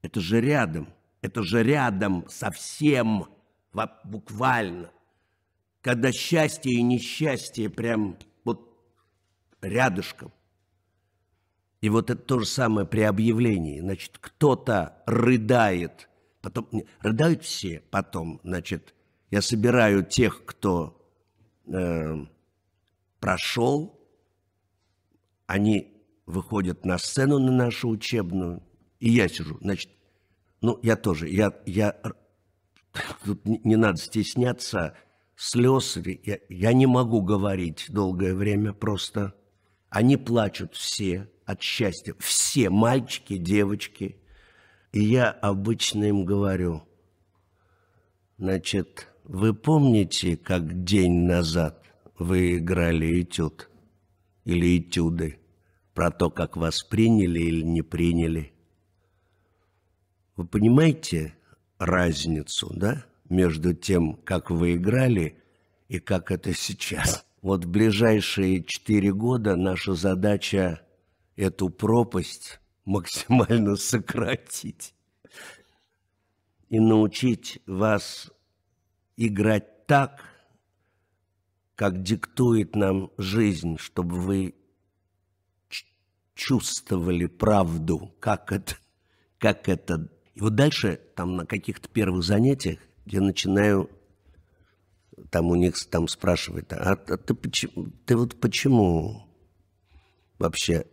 Это же рядом, это же рядом совсем, буквально. Когда счастье и несчастье прям вот рядышком. И вот это то же самое при объявлении. Значит, кто-то рыдает – Потом рыдают все, потом, значит, я собираю тех, кто э, прошел, они выходят на сцену на нашу учебную, и я сижу, значит, ну, я тоже, я, я тут не, надо стесняться слез, я, я не могу говорить долгое время просто. Они плачут все от счастья, все мальчики, девочки, и я обычно им говорю, значит, вы помните, как день назад вы играли этюд или этюды про то, как вас приняли или не приняли? Вы понимаете разницу, да, между тем, как вы играли и как это сейчас? Вот в ближайшие четыре года наша задача эту пропасть максимально сократить и научить вас играть так, как диктует нам жизнь, чтобы вы чувствовали правду, как это, как это. И вот дальше, там на каких-то первых занятиях, я начинаю там у них там спрашивать, а, а ты, почему, ты вот почему вообще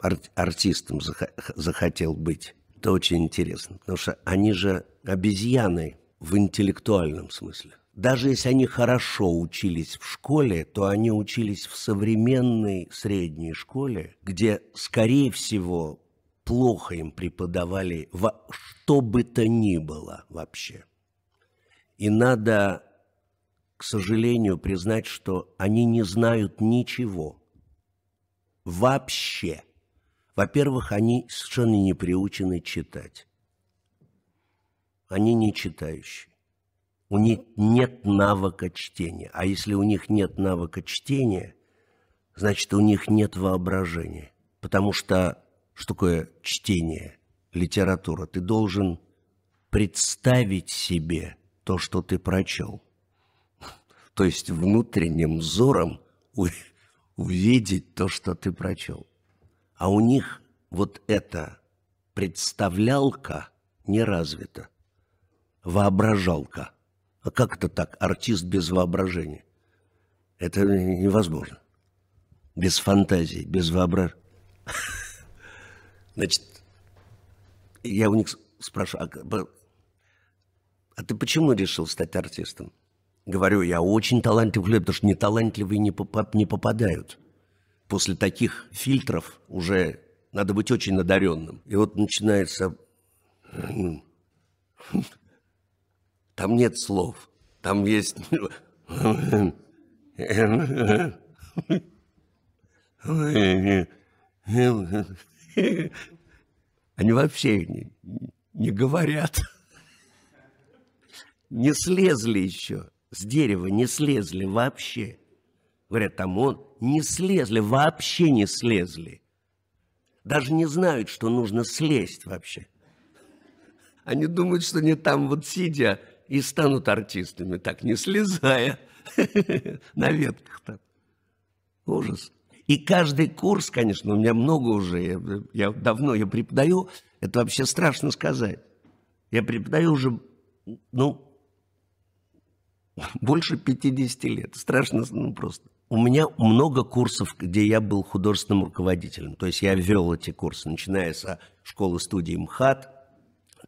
ар- артистом зах- захотел быть. Это очень интересно, потому что они же обезьяны в интеллектуальном смысле. Даже если они хорошо учились в школе, то они учились в современной средней школе, где, скорее всего, плохо им преподавали во что бы то ни было вообще. И надо, к сожалению, признать, что они не знают ничего. Вообще. Во-первых, они совершенно не приучены читать. Они не читающие. У них нет навыка чтения. А если у них нет навыка чтения, значит, у них нет воображения. Потому что, что такое чтение, литература? Ты должен представить себе то, что ты прочел. То есть внутренним взором увидеть то, что ты прочел. А у них вот эта представлялка не развита. Воображалка. А как это так, артист без воображения? Это невозможно. Без фантазии, без воображения. Значит, я у них спрашиваю, «А, а, ты почему решил стать артистом? Говорю, я очень талантливый, потому что неталантливые не, поп не попадают после таких фильтров уже надо быть очень одаренным. И вот начинается... Э, там нет слов. Там есть... Они вообще не, не говорят. Не слезли еще. С дерева не слезли вообще. Говорят, там он не слезли, вообще не слезли. Даже не знают, что нужно слезть вообще. Они думают, что не там вот сидя и станут артистами, так не слезая на ветках там. Ужас. И каждый курс, конечно, у меня много уже, я, я давно я преподаю, это вообще страшно сказать. Я преподаю уже, ну, больше 50 лет. Страшно, ну, просто у меня много курсов, где я был художественным руководителем. То есть я вел эти курсы, начиная со школы-студии МХАТ.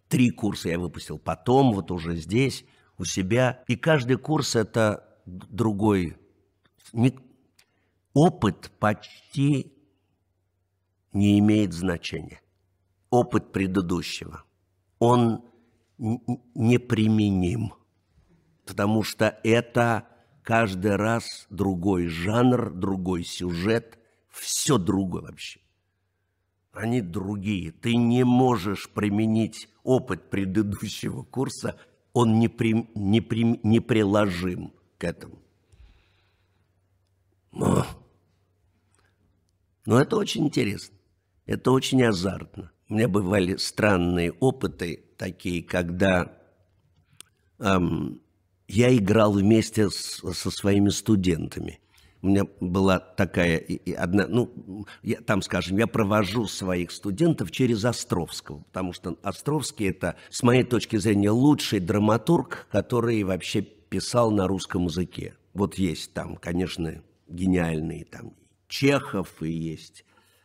Три курса я выпустил потом, вот уже здесь, у себя. И каждый курс – это другой опыт почти не имеет значения. Опыт предыдущего. Он неприменим, потому что это Каждый раз другой жанр, другой сюжет, все другое вообще. Они другие. Ты не можешь применить опыт предыдущего курса, он не, при, не, при, не приложим к этому. Но, но это очень интересно, это очень азартно. У меня бывали странные опыты такие, когда эм, я играл вместе с, со своими студентами. У меня была такая и, и одна, ну, я, там, скажем, я провожу своих студентов через Островского, потому что Островский это, с моей точки зрения, лучший драматург, который вообще писал на русском языке. Вот есть там, конечно, гениальные там Чехов и есть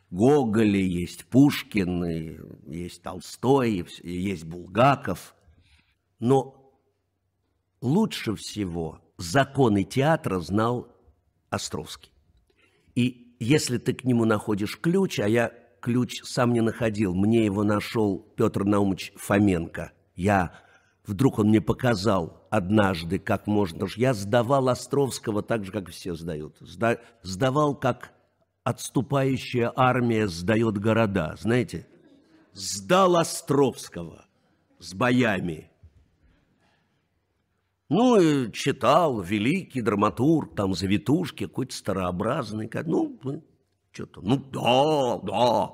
Гоголь, и есть Пушкин, и есть Толстой, и есть Булгаков. Но лучше всего законы театра знал Островский. И если ты к нему находишь ключ, а я ключ сам не находил, мне его нашел Петр Наумович Фоменко. Я Вдруг он мне показал однажды, как можно... Я сдавал Островского так же, как все сдают. Сда... Сдавал, как отступающая армия сдает города, знаете? Сдал Островского с боями. Ну, э, читал, великий драматург, там, завитушки, какой-то старообразный. как Ну, что-то, ну, да, да.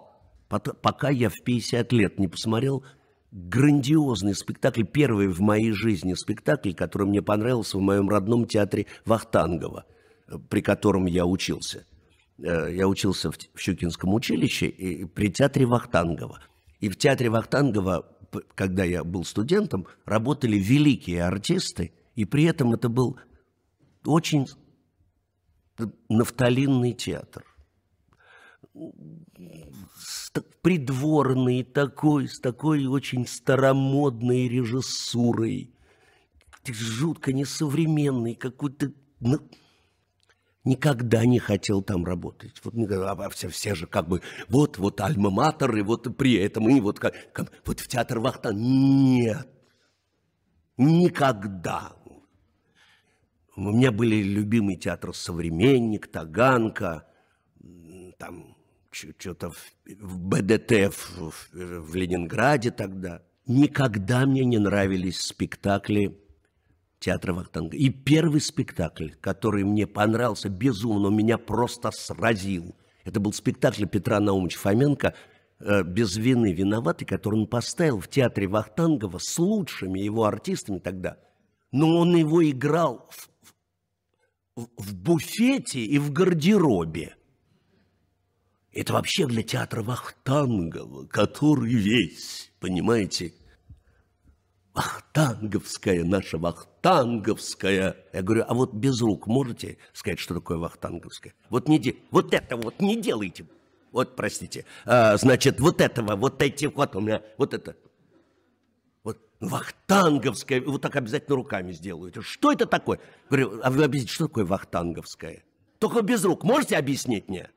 Пока, пока я в 50 лет не посмотрел грандиозный спектакль, первый в моей жизни спектакль, который мне понравился в моем родном театре Вахтангова, при котором я учился. Э, я учился в Щукинском училище и при театре Вахтангова. И в театре Вахтангова, когда я был студентом, работали великие артисты – и при этом это был очень нафталинный театр. Придворный такой, с такой очень старомодной режиссурой. Жутко несовременный, какой-то... Ну, никогда не хотел там работать. Вот «А, а все, все же как бы, вот, вот альма-матер, и вот при этом, и вот, как, вот в театр Вахтан. Нет, никогда у меня были любимый театр «Современник», «Таганка», там что-то в, в БДТ в, в, в Ленинграде тогда. Никогда мне не нравились спектакли театра Вахтанга. И первый спектакль, который мне понравился безумно, меня просто сразил. Это был спектакль Петра Наумовича Фоменко э, без вины виноватый, который он поставил в театре Вахтангова с лучшими его артистами тогда. Но он его играл в в буфете и в гардеробе. Это вообще для театра Вахтангова, который весь, понимаете, вахтанговская, наша вахтанговская. Я говорю, а вот без рук можете сказать, что такое вахтанговская? Вот, не де... вот это вот не делайте. Вот, простите. А, значит, вот этого, вот эти, вот у меня, вот это. Ну, вахтанговская, вот так обязательно руками сделают. Что это такое? Говорю, а вы объясните, что такое вахтанговская? Только без рук можете объяснить мне?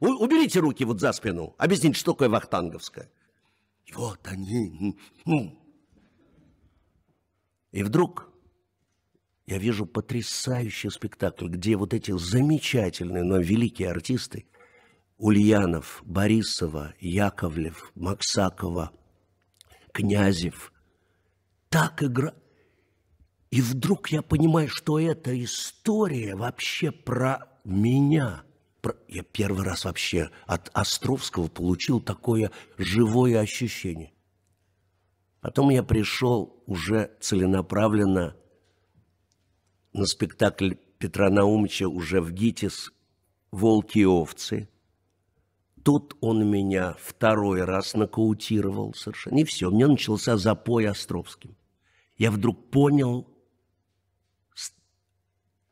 У, уберите руки вот за спину, объясните, что такое вахтанговская. И вот они. М-м-м. И вдруг я вижу потрясающий спектакль, где вот эти замечательные, но великие артисты Ульянов, Борисова, Яковлев, Максакова, Князев – так игра. И вдруг я понимаю, что эта история вообще про меня. Про... Я первый раз вообще от Островского получил такое живое ощущение. Потом я пришел уже целенаправленно на спектакль Петра Наумовича уже в ГИТИС «Волки и овцы». Тут он меня второй раз нокаутировал совершенно. И все, у меня начался запой Островским я вдруг понял,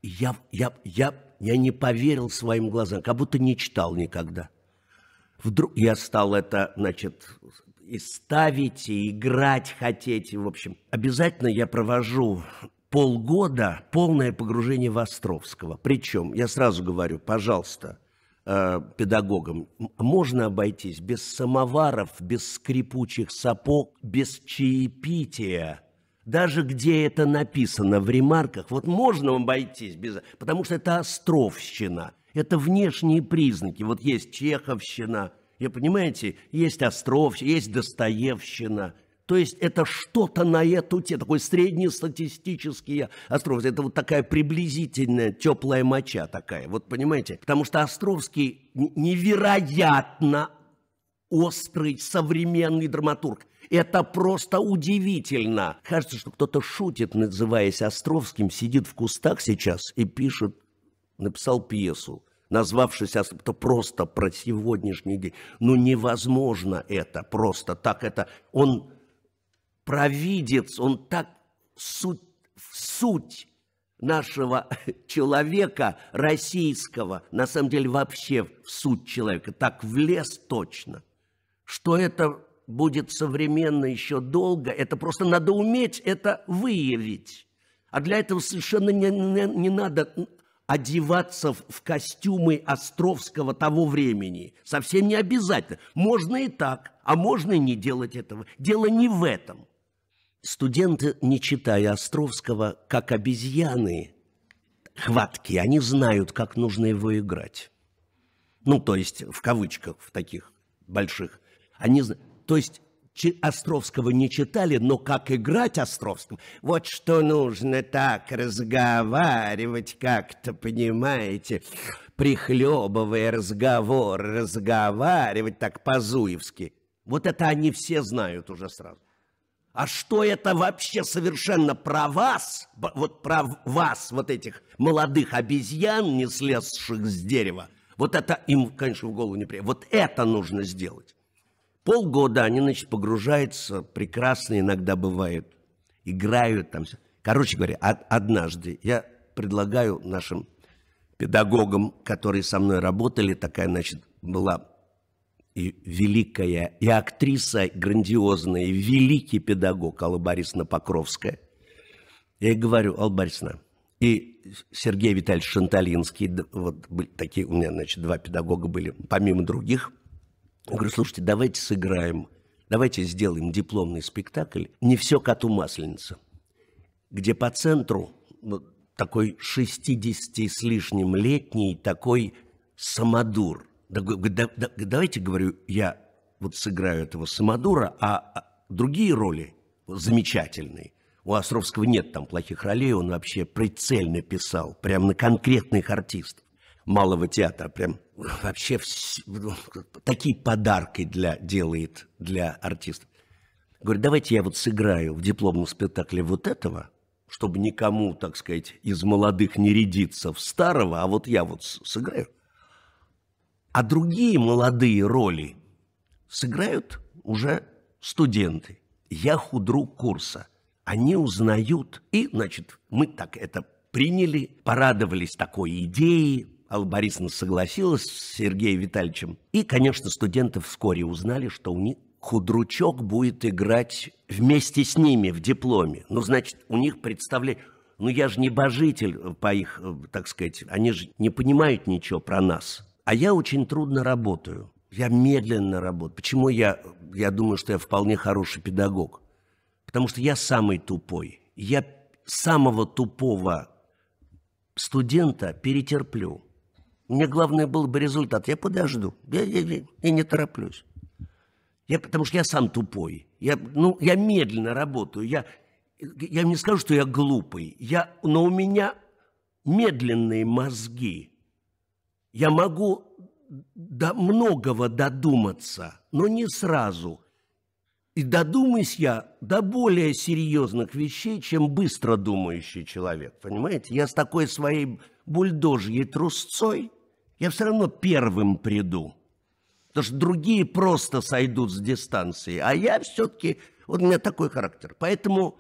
я, я, я, я не поверил своим глазам, как будто не читал никогда. Вдруг я стал это, значит, и ставить, и играть хотеть. В общем, обязательно я провожу полгода полное погружение в Островского. Причем, я сразу говорю, пожалуйста, э, педагогам, можно обойтись без самоваров, без скрипучих сапог, без чаепития – даже где это написано в ремарках, вот можно обойтись без... Потому что это островщина, это внешние признаки. Вот есть чеховщина, я понимаете, есть островщина, есть достоевщина. То есть это что-то на эту те такой среднестатистический остров. Это вот такая приблизительная теплая моча такая, вот понимаете. Потому что Островский невероятно острый современный драматург. Это просто удивительно. Кажется, что кто-то шутит, называясь Островским, сидит в кустах сейчас и пишет, написал пьесу, назвавшись Островским. Это просто про сегодняшний день. Ну невозможно это просто так. Это он провидец, он так суть, в суть нашего человека российского, на самом деле вообще в суть человека, так влез точно, что это будет современно еще долго, это просто надо уметь это выявить. А для этого совершенно не, не, не надо одеваться в костюмы Островского того времени. Совсем не обязательно. Можно и так, а можно и не делать этого. Дело не в этом. Студенты, не читая Островского, как обезьяны, хватки, они знают, как нужно его играть. Ну, то есть, в кавычках, в таких больших. Они знают. То есть Островского не читали, но как играть Островским? Вот что нужно так разговаривать как-то, понимаете, прихлебывая разговор, разговаривать так по-зуевски. Вот это они все знают уже сразу. А что это вообще совершенно про вас, вот про вас, вот этих молодых обезьян, не слезших с дерева, вот это им, конечно, в голову не приедет. Вот это нужно сделать. Полгода они, значит, погружаются, прекрасно иногда бывают, играют там. Короче говоря, однажды я предлагаю нашим педагогам, которые со мной работали, такая, значит, была и великая, и актриса грандиозная, и великий педагог Алла Борисовна Покровская. Я ей говорю, Алла Борисовна, и Сергей Витальевич Шанталинский, вот такие у меня, значит, два педагога были, помимо других, Говорю, слушайте, давайте сыграем, давайте сделаем дипломный спектакль «Не все коту масленица», где по центру вот, такой 60 с лишним летний такой самодур. Да, да, давайте, говорю, я вот сыграю этого самодура, а, а другие роли замечательные. У Островского нет там плохих ролей, он вообще прицельно писал, прям на конкретных артистов малого театра. Прям вообще вс... такие подарки для, делает для артистов. Говорит, давайте я вот сыграю в дипломном спектакле вот этого, чтобы никому, так сказать, из молодых не рядиться в старого, а вот я вот сыграю. А другие молодые роли сыграют уже студенты. Я худрук курса. Они узнают, и, значит, мы так это приняли, порадовались такой идее, Алла Борисовна согласилась с Сергеем Витальевичем. И, конечно, студенты вскоре узнали, что у них Худручок будет играть вместе с ними в дипломе. Ну, значит, у них представление... Ну, я же не божитель э, по их, э, так сказать, они же не понимают ничего про нас. А я очень трудно работаю. Я медленно работаю. Почему я, я думаю, что я вполне хороший педагог? Потому что я самый тупой. Я самого тупого студента перетерплю. Мне главное был бы результат. Я подожду. Я, я, я, не тороплюсь. Я, потому что я сам тупой. Я, ну, я медленно работаю. Я, я не скажу, что я глупый. Я, но у меня медленные мозги. Я могу до многого додуматься, но не сразу. И додумаюсь я до более серьезных вещей, чем быстро думающий человек. Понимаете? Я с такой своей бульдожьей трусцой я все равно первым приду. Потому что другие просто сойдут с дистанции, а я все-таки, вот у меня такой характер. Поэтому,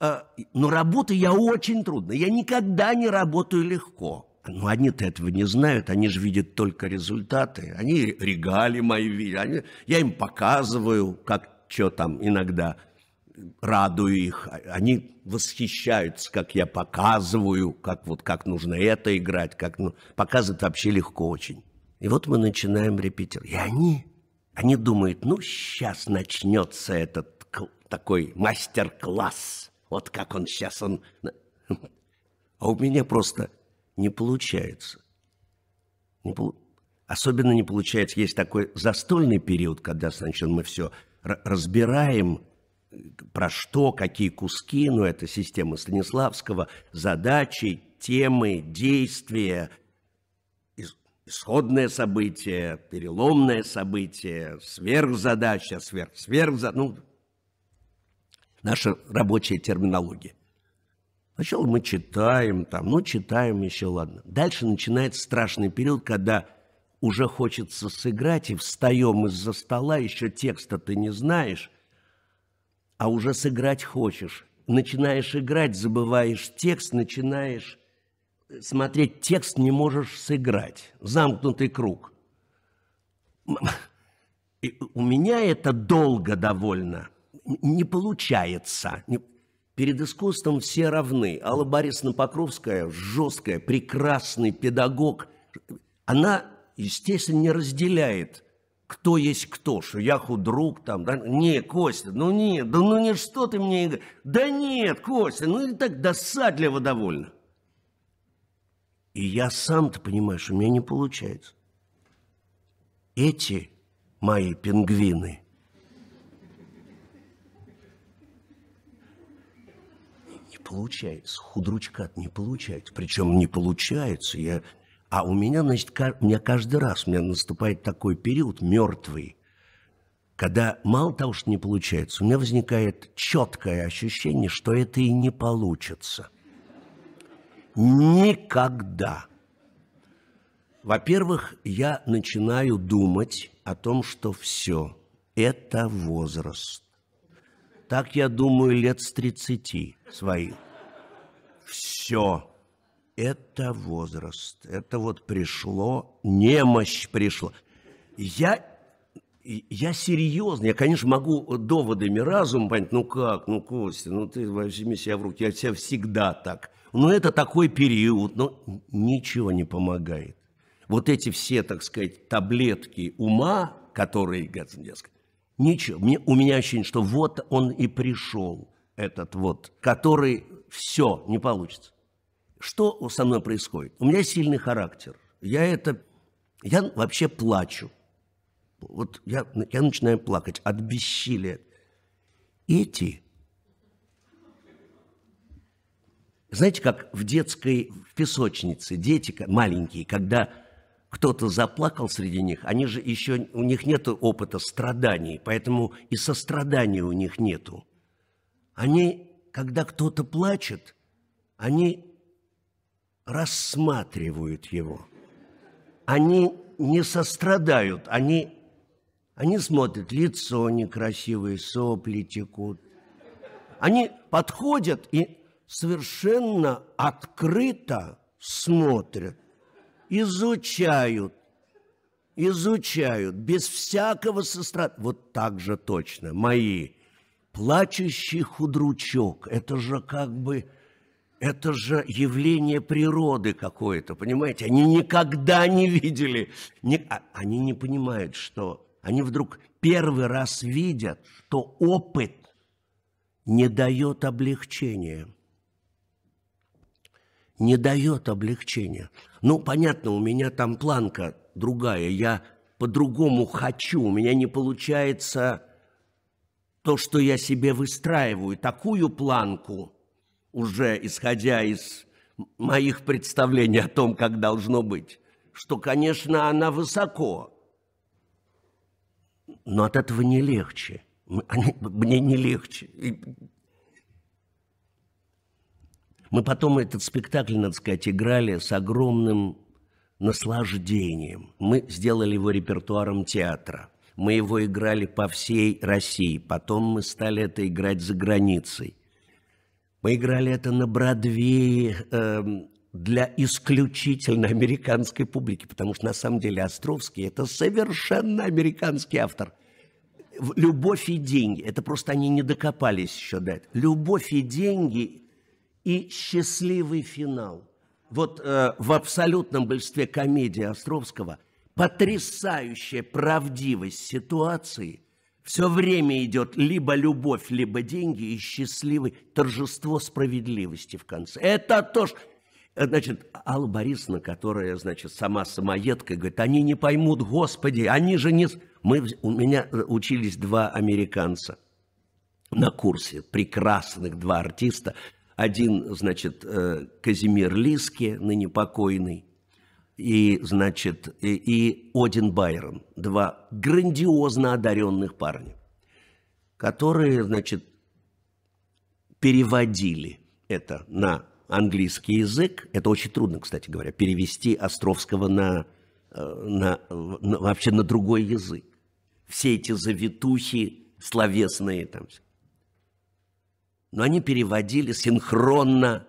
э, но ну, работаю я очень трудно, я никогда не работаю легко. Но ну, они-то этого не знают, они же видят только результаты. Они регали мои видят, они, я им показываю, как что там иногда – радую их, они восхищаются, как я показываю, как вот как нужно это играть, как ну, показывать вообще легко очень. И вот мы начинаем репетир. И они, они думают, ну сейчас начнется этот такой мастер-класс. Вот как он сейчас, он... А у меня просто не получается. Не пол... Особенно не получается, есть такой застольный период, когда сначала мы все разбираем, про что, какие куски, ну это система Станиславского, задачи, темы, действия, исходное событие, переломное событие, сверхзадача, сверх, сверхзадача, ну, наша рабочая терминология. Сначала мы читаем, там, ну, читаем еще, ладно. Дальше начинается страшный период, когда уже хочется сыграть, и встаем из-за стола, еще текста ты не знаешь, а уже сыграть хочешь. Начинаешь играть, забываешь текст, начинаешь э, смотреть текст, не можешь сыграть. Замкнутый круг. И у меня это долго довольно. Не получается. Перед искусством все равны. Алла Борисовна Покровская, жесткая, прекрасный педагог, она, естественно, не разделяет – кто есть кто, что я худрук там, да? Не, Костя, ну нет, да ну не что ты мне... Да нет, Костя, ну и так досадливо довольно. И я сам-то понимаю, что у меня не получается. Эти мои пингвины не получается, худручка не получается. Причем не получается, я а у меня, значит, у меня каждый раз у меня наступает такой период мертвый, когда мало того, что не получается, у меня возникает четкое ощущение, что это и не получится. Никогда. Во-первых, я начинаю думать о том, что все, это возраст. Так я думаю лет с 30 своих. Все это возраст, это вот пришло, немощь пришла. Я, я серьезно, я, конечно, могу доводами разума понять, ну как, ну Костя, ну ты возьми себя в руки, я тебя всегда так. Но это такой период, но ничего не помогает. Вот эти все, так сказать, таблетки ума, которые, сказать, ничего, у меня ощущение, что вот он и пришел, этот вот, который все не получится. Что со мной происходит? У меня сильный характер. Я это... Я вообще плачу. Вот я, я начинаю плакать от бессилия. Эти... Знаете, как в детской в песочнице дети маленькие, когда кто-то заплакал среди них, они же еще, у них нет опыта страданий, поэтому и сострадания у них нету. Они, когда кто-то плачет, они рассматривают его. Они не сострадают, они, они смотрят, лицо некрасивое, сопли текут. Они подходят и совершенно открыто смотрят, изучают, изучают, без всякого сострадания. Вот так же точно, мои. Плачущий худручок, это же как бы это же явление природы какое-то, понимаете? Они никогда не видели, не, а, они не понимают, что они вдруг первый раз видят, что опыт не дает облегчения. Не дает облегчения. Ну, понятно, у меня там планка другая, я по-другому хочу, у меня не получается то, что я себе выстраиваю, такую планку – уже исходя из моих представлений о том, как должно быть, что, конечно, она высоко, но от этого не легче. Мне не легче. Мы потом этот спектакль, надо сказать, играли с огромным наслаждением. Мы сделали его репертуаром театра. Мы его играли по всей России. Потом мы стали это играть за границей. Мы играли это на Бродвее э, для исключительно американской публики, потому что на самом деле Островский – это совершенно американский автор. «Любовь и деньги» – это просто они не докопались еще до этого. «Любовь и деньги» и «Счастливый финал». Вот э, в абсолютном большинстве комедии Островского потрясающая правдивость ситуации – все время идет либо любовь, либо деньги и счастливый торжество справедливости в конце. Это тоже... Значит, Алла Борисовна, которая, значит, сама самоедка, говорит, они не поймут, господи, они же не... Мы, у меня э, учились два американца на курсе, прекрасных два артиста. Один, значит, э, Казимир Лиски, ныне покойный, и, значит, и, и Один Байрон. Два грандиозно одаренных парня, которые, значит, переводили это на английский язык. Это очень трудно, кстати говоря, перевести Островского на, э, на, на вообще на другой язык. Все эти завитухи словесные там. Но они переводили синхронно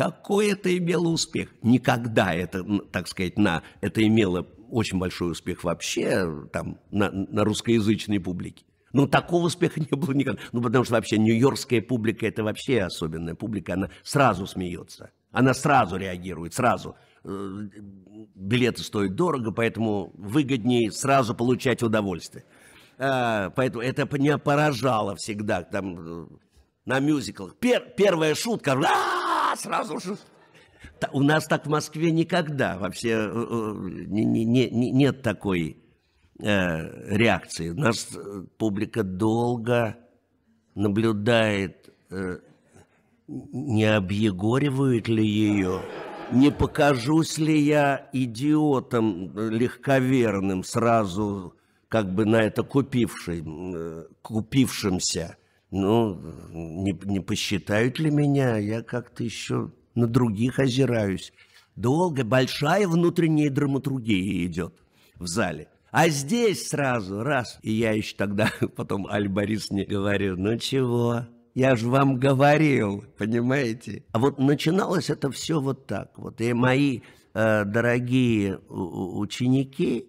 какой это имело успех? Никогда это, так сказать, на это имело очень большой успех вообще там, на, на русскоязычной публике. Но такого успеха не было никогда. Ну, потому что вообще нью-йоркская публика – это вообще особенная публика. Она сразу смеется. Она сразу реагирует, сразу. Э, билеты стоят дорого, поэтому выгоднее сразу получать удовольствие. А, поэтому это меня поражало всегда там, э, на мюзиклах. Пер, первая шутка – сразу же. У нас так в Москве никогда вообще э, э, не, не, не, нет такой э, реакции. У нас э, публика долго наблюдает, э, не объегоривают ли ее, не покажусь ли я идиотом легковерным сразу, как бы на это купившим, э, купившимся – ну, не, не посчитают ли меня, я как-то еще на других озираюсь. Долго большая внутренняя драматургия идет в зале. А здесь сразу, раз. И я еще тогда потом Аль Борис не говорю, ну чего, я же вам говорил, понимаете? А вот начиналось это все вот так. Вот и мои э, дорогие ученики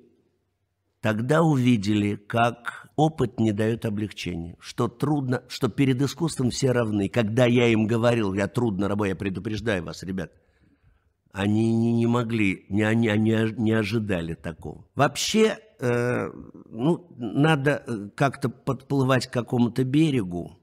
тогда увидели, как опыт не дает облегчения, что трудно, что перед искусством все равны. Когда я им говорил, я трудно работаю, я предупреждаю вас, ребят, они не, не могли, не, они не, не ожидали такого. Вообще, э, ну, надо э, как-то подплывать к какому-то берегу.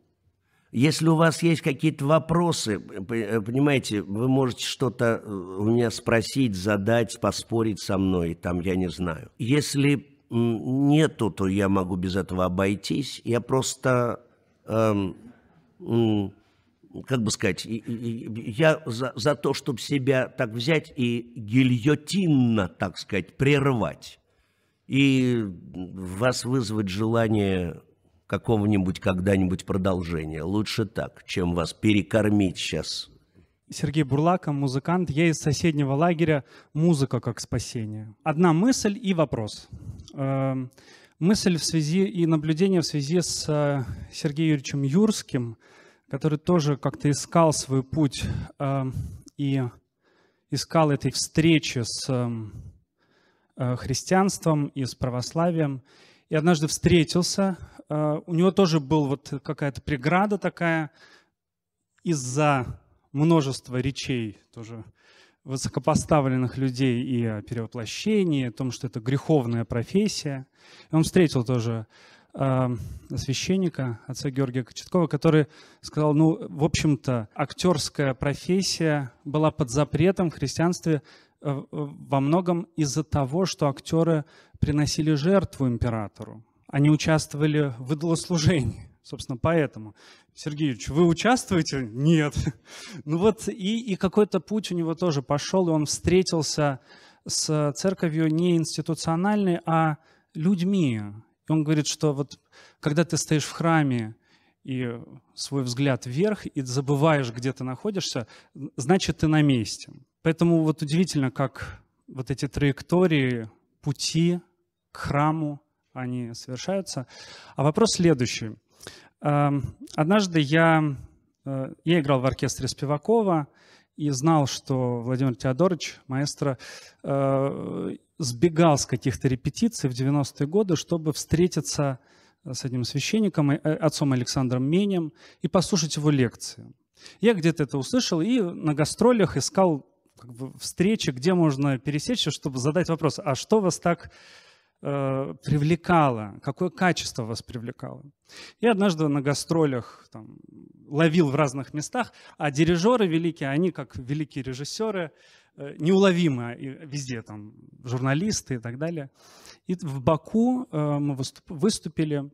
Если у вас есть какие-то вопросы, э, понимаете, вы можете что-то э, у меня спросить, задать, поспорить со мной, там, я не знаю. Если нету, то я могу без этого обойтись. Я просто, эм, как бы сказать, я за, за то, чтобы себя так взять и гильотинно, так сказать, прервать. И вас вызвать желание какого-нибудь когда-нибудь продолжения. Лучше так, чем вас перекормить сейчас. Сергей Бурлаков, музыкант. Я из соседнего лагеря. Музыка как спасение. Одна мысль и вопрос. Эм, мысль в связи и наблюдение в связи с э, Сергеем Юрьевичем Юрским, который тоже как-то искал свой путь эм, и искал этой встречи с эм, э, христианством и с православием. И однажды встретился. Э, у него тоже была вот какая-то преграда такая из-за множества речей тоже высокопоставленных людей и о перевоплощении, о том, что это греховная профессия. И он встретил тоже э, священника, отца Георгия Кочеткова, который сказал, ну, в общем-то, актерская профессия была под запретом в христианстве э, во многом из-за того, что актеры приносили жертву императору. Они участвовали в идолослужении, собственно, поэтому. Сергей Юрьевич, вы участвуете? Нет. Ну вот, и, и какой-то путь у него тоже пошел, и он встретился с церковью не институциональной, а людьми. И он говорит, что вот когда ты стоишь в храме и свой взгляд вверх, и забываешь, где ты находишься, значит, ты на месте. Поэтому вот удивительно, как вот эти траектории, пути к храму, они совершаются. А вопрос следующий. Эм, однажды я, э, я играл в оркестре Спивакова и знал, что Владимир Теодорович, маэстро, э, сбегал с каких-то репетиций в 90-е годы, чтобы встретиться э, с одним священником, отцом Александром Менем, и послушать его лекции. Я где-то это услышал и на гастролях искал как бы, встречи, где можно пересечься, чтобы задать вопрос, а что вас так э, привлекало, какое качество вас привлекало. Я однажды на гастролях там, ловил в разных местах, а дирижеры великие, они как великие режиссеры, э, неуловимы а везде, там, журналисты и так далее. И в Баку э, мы выступ, выступили,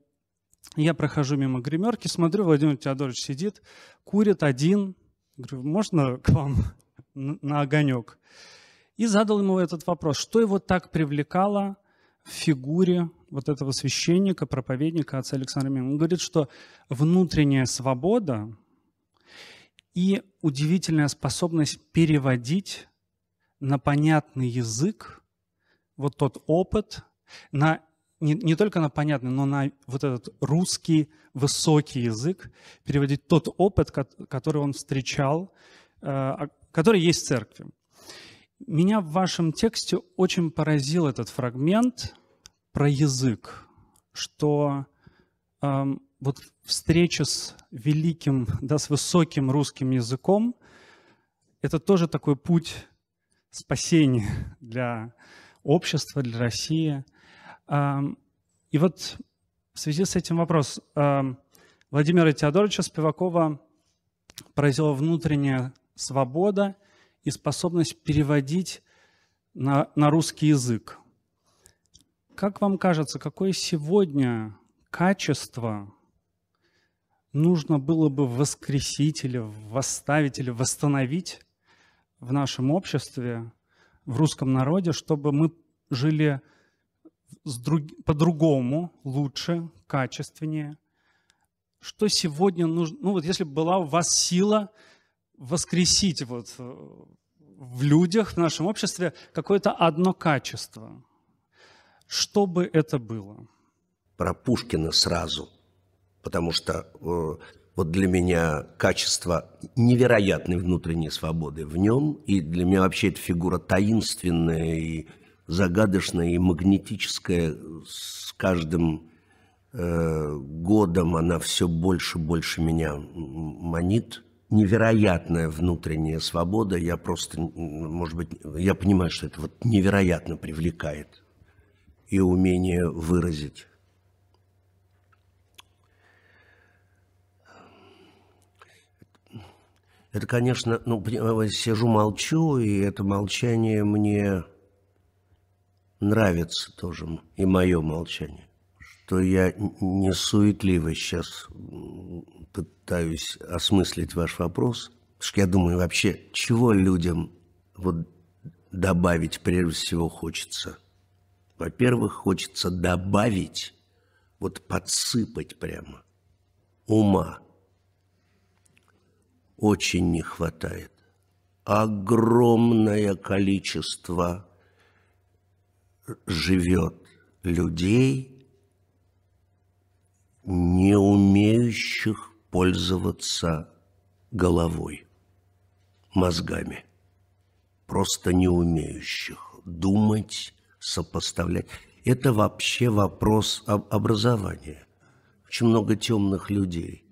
я прохожу мимо гримерки, смотрю, Владимир Теодорович сидит, курит один, говорю, можно к вам на огонек? И задал ему этот вопрос, что его так привлекало фигуре вот этого священника, проповедника отца Александра Мема. Он говорит, что внутренняя свобода и удивительная способность переводить на понятный язык вот тот опыт, на, не, не только на понятный, но на вот этот русский высокий язык, переводить тот опыт, который он встречал, э, а, который есть в церкви. Меня в вашем тексте очень поразил этот фрагмент про язык, что э, вот встреча с великим, да, с высоким русским языком, это тоже такой путь спасения для общества, для России. Э, и вот в связи с этим вопрос. Э, Владимира Теодоровича Спивакова поразила внутренняя свобода – и способность переводить на, на русский язык. Как вам кажется, какое сегодня качество нужно было бы воскресить или восставить или восстановить в нашем обществе, в русском народе, чтобы мы жили друг... по-другому, лучше, качественнее? Что сегодня нужно? Ну вот если была у вас сила – воскресить вот э, в людях, в нашем обществе какое-то одно качество. Что бы это было? Про Пушкина сразу, потому что э, вот для меня качество невероятной внутренней свободы в нем, и для меня вообще эта фигура таинственная и загадочная, и магнетическая с каждым э, годом она все больше и больше меня манит – невероятная внутренняя свобода. Я просто, может быть, я понимаю, что это вот невероятно привлекает. И умение выразить. Это, конечно, ну, э, сижу, молчу, и это молчание мне нравится тоже, и мое молчание что я не суетливо сейчас пытаюсь осмыслить ваш вопрос, потому что я думаю вообще, чего людям вот добавить прежде всего хочется? Во-первых, хочется добавить, вот подсыпать прямо, ума. Очень не хватает. Огромное количество живет людей – не умеющих пользоваться головой, мозгами, просто не умеющих думать, сопоставлять. Это вообще вопрос об образования. Очень много темных людей,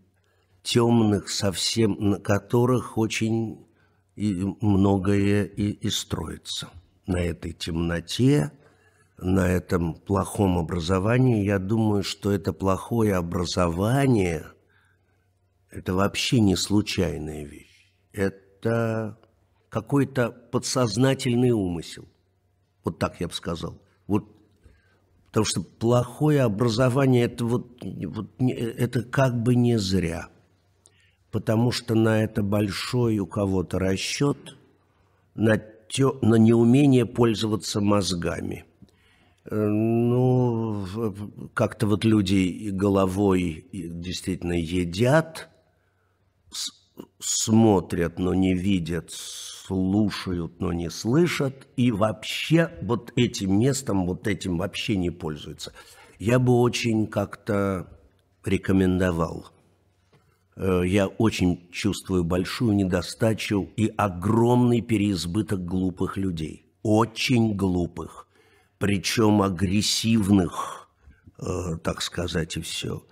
темных совсем, на которых очень и многое и, и строится. На этой темноте на этом плохом образовании, я думаю, что это плохое образование – это вообще не случайная вещь. Это какой-то подсознательный умысел. Вот так я бы сказал. Вот, потому что плохое образование – это, вот, вот, это как бы не зря. Потому что на это большой у кого-то расчет, на, те, на неумение пользоваться мозгами – Э, ну, как-то вот люди головой действительно едят, смотрят, но не видят, слушают, но не слышат, и вообще вот этим местом, вот этим вообще не пользуются. Я бы очень как-то рекомендовал. Э, я очень чувствую большую недостачу и огромный переизбыток глупых людей. Очень глупых причем агрессивных, э, так сказать, и все.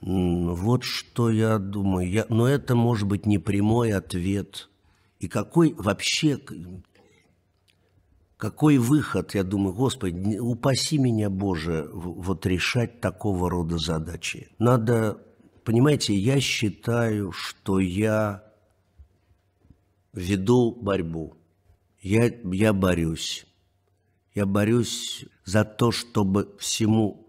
Вот что я думаю. Я, но это может быть не прямой ответ. И какой вообще, какой выход, я думаю, Господи, упаси меня, Боже, вот решать такого рода задачи. Надо, понимаете, я считаю, что я веду борьбу. Я, я борюсь. Я борюсь за то, чтобы всему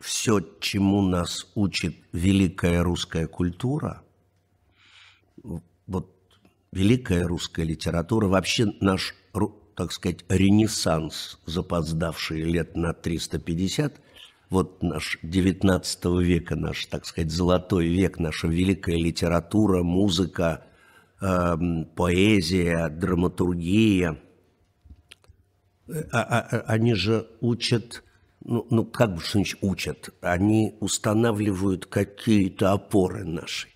все, чему нас учит великая русская культура, вот великая русская литература, вообще наш, так сказать, ренессанс, запоздавший лет на 350, вот наш 19 века, наш, так сказать, золотой век, наша великая литература, музыка, э, поэзия, драматургия – а, а, а, они же учат, ну, ну как бы что значит учат, они устанавливают какие-то опоры наши,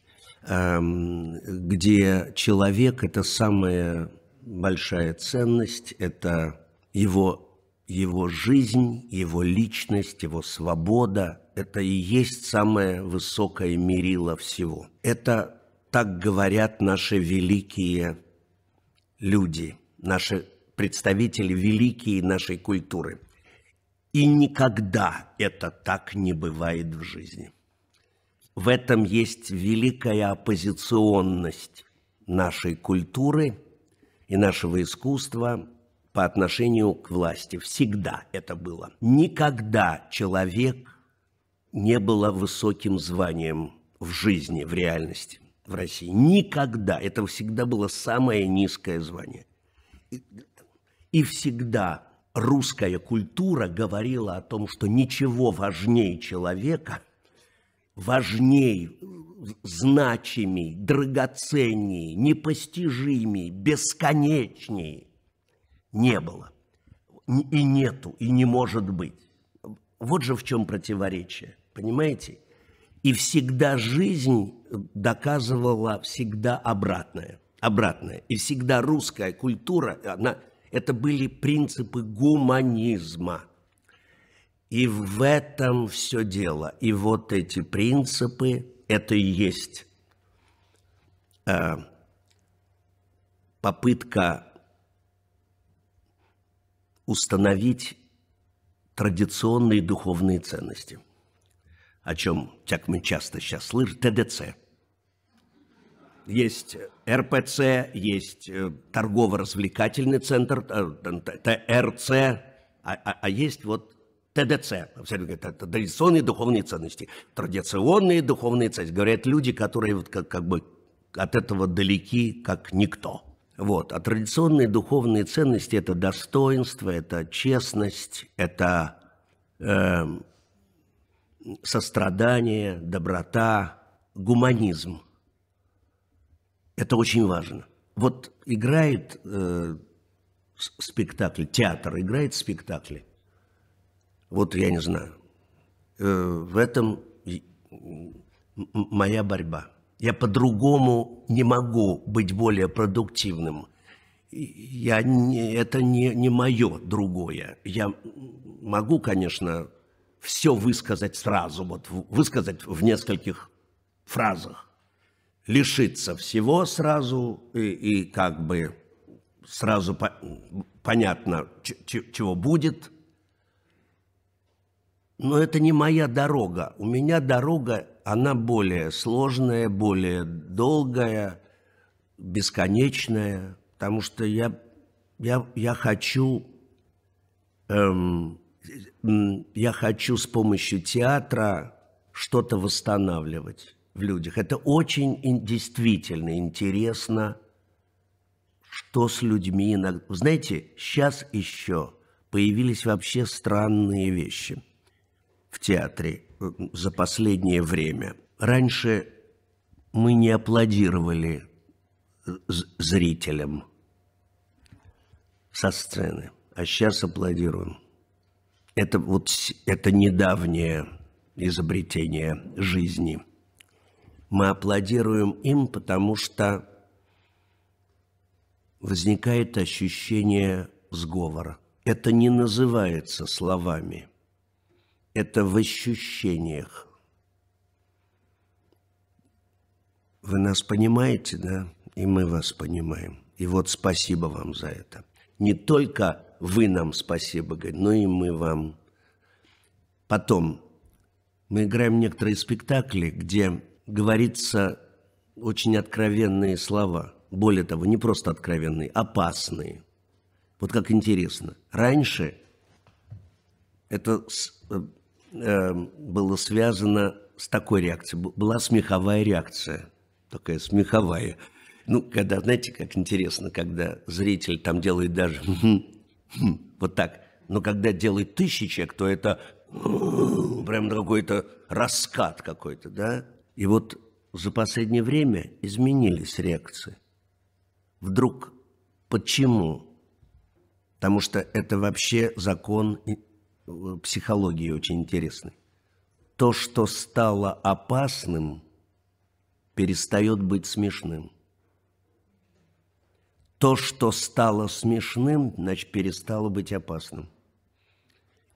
эм, где человек – это самая большая ценность, это его, его жизнь, его личность, его свобода – это и есть самое высокое мерило всего. Это так говорят наши великие люди, наши представители великие нашей культуры. И никогда это так не бывает в жизни. В этом есть великая оппозиционность нашей культуры и нашего искусства по отношению к власти. Всегда это было. Никогда человек не было высоким званием в жизни, в реальности в России. Никогда. Это всегда было самое низкое звание. И всегда русская культура говорила о том, что ничего важнее человека, важней, значимей, драгоценней, непостижимей, бесконечней не было. И нету, и не может быть. Вот же в чем противоречие, понимаете? И всегда жизнь доказывала всегда обратное. Обратное. И всегда русская культура, она это были принципы гуманизма. И в этом все дело. И вот эти принципы – это и есть э, попытка установить традиционные духовные ценности, о чем, так мы часто сейчас слышим, ТДЦ – есть э, РПЦ, есть э, торгово-развлекательный центр, э, ТРЦ, а, а, а есть вот ТДЦ, это традиционные духовные ценности, традиционные духовные ценности, говорят люди, которые вот как, как бы от этого далеки, как никто. Вот. А традиционные духовные ценности – это достоинство, это честность, это э, сострадание, доброта, гуманизм. Это очень важно. Вот играет э, спектакль, театр играет спектакли. Вот я не знаю. Э, в этом моя борьба. Я по-другому не могу быть более продуктивным. Я не, это не, не мое другое. Я могу, конечно, все высказать сразу, вот высказать в нескольких фразах лишиться всего сразу и, и как бы сразу по понятно, чего будет. Но это не моя дорога. У меня дорога, она более сложная, более долгая, бесконечная, потому что я, я, я хочу... Эм, я хочу с помощью театра что-то восстанавливать в людях. Это очень действительно интересно, что с людьми Знаете, сейчас еще появились вообще странные вещи в театре э, за последнее время. Раньше мы не аплодировали э, зрителям со сцены, а сейчас аплодируем. Это вот это недавнее изобретение жизни. Мы аплодируем им, потому что возникает ощущение сговора. Это не называется словами. Это в ощущениях. Вы нас понимаете, да? И мы вас понимаем. И вот спасибо вам за это. Не только вы нам спасибо говорите, но и мы вам. Потом мы играем некоторые спектакли, где говорится очень откровенные слова. Более того, не просто откровенные, опасные. Вот как интересно. Раньше это э, эм, было связано с такой реакцией. Была смеховая реакция. Такая смеховая. Ну, когда, знаете, как интересно, когда зритель там делает даже вот так. Но когда делает тысячек, то это прям какой-то раскат какой-то, да? И вот за последнее время изменились реакции. Вдруг почему? Потому что это вообще закон э, психологии очень интересный. То, что стало опасным, перестает быть смешным. То, что стало смешным, значит, перестало быть опасным.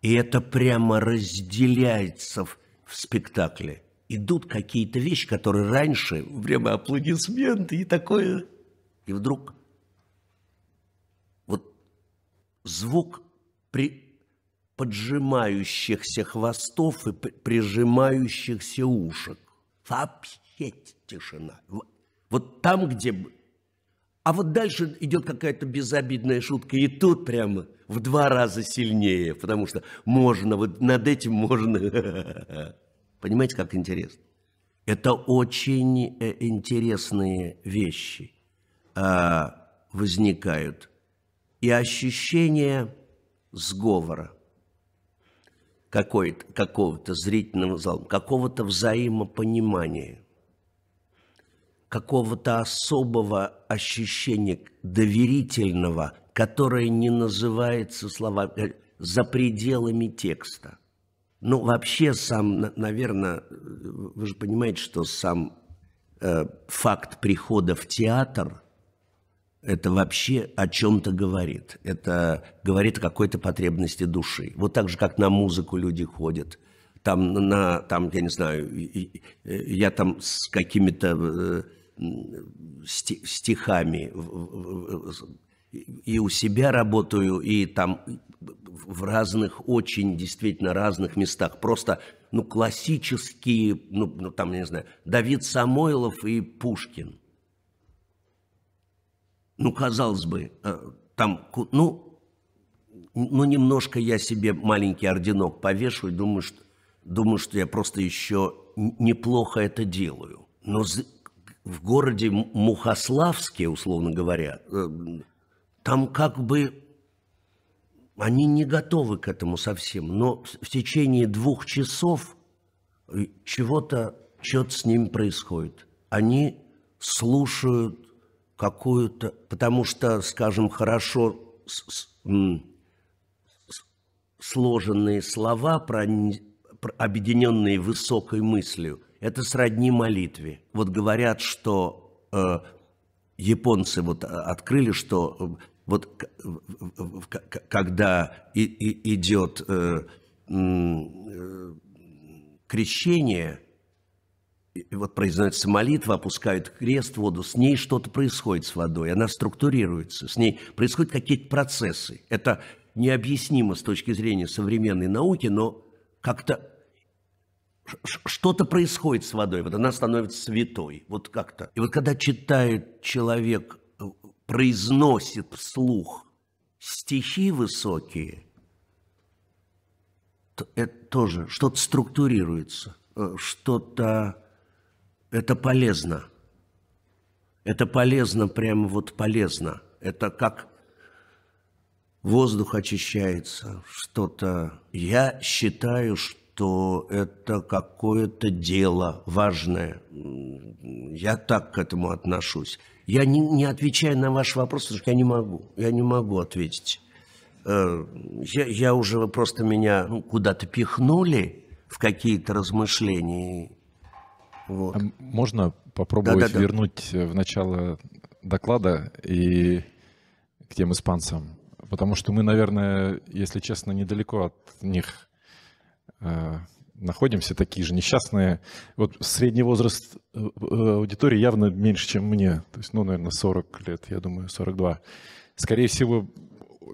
И это прямо разделяется в, в спектакле – идут какие-то вещи, которые раньше, время аплодисменты и такое, и вдруг вот звук при поджимающихся хвостов и прижимающихся ушек. Вообще тишина. Вот там, где... А вот дальше идет какая-то безобидная шутка, и тут прямо в два раза сильнее, потому что можно, вот над этим можно... Понимаете, как интересно? Это очень э, интересные вещи а, возникают. И ощущение сговора какого-то зрительного зала, какого-то взаимопонимания, какого-то особого ощущения доверительного, которое не называется словами, за пределами текста. Ну, вообще сам, наверное, вы же понимаете, что сам э, факт прихода в театр, это вообще о чем-то говорит. Это говорит о какой-то потребности души. Вот так же, как на музыку люди ходят – там, на, там, я не знаю, э, я там с какими-то э, стихами и у себя работаю, и там в разных, очень действительно разных местах. Просто, ну, классические, ну, ну там, не знаю, Давид Самойлов и Пушкин. Ну, казалось бы, э, там, ну, ну, немножко я себе маленький орденок повешу и думаю, что, думаю, что я просто еще неплохо это делаю. Но в городе Мухославске, условно говоря, э, там как бы они не готовы к этому совсем, но в течение двух часов э, чего-то, что-то с ним происходит. Они слушают какую-то, потому что, скажем, хорошо с, с, с, сложенные слова, про, объединенные высокой мыслью, это сродни молитве. Вот говорят, что э, японцы вот э, открыли, что э, вот когда и, и идет э, э, крещение, и вот произносится молитва, опускают крест в воду, с ней что-то происходит с водой, она структурируется, с ней происходят какие-то процессы. Это необъяснимо с точки зрения современной науки, но как-то что-то происходит с водой, вот она становится святой, вот как-то. И вот когда читает человек произносит вслух стихи высокие, то это тоже что-то структурируется, э, что-то это полезно. Это полезно, прямо вот полезно. Это как воздух очищается, что-то. Я считаю, что это какое-то дело важное. Я так к этому отношусь. Я не, не отвечаю на ваш вопрос, потому что я не могу. Я не могу ответить. Э, я, я уже просто меня ну, куда-то пихнули в какие-то размышления. Вот. А можно попробовать да, да, да. вернуть э, в начало доклада и к тем испанцам? Потому что мы, наверное, если честно, недалеко от них э, находимся такие же несчастные. Вот средний возраст э, э, аудитории явно меньше, чем мне. То есть, ну, наверное, 40 лет, я думаю, 42. Скорее всего,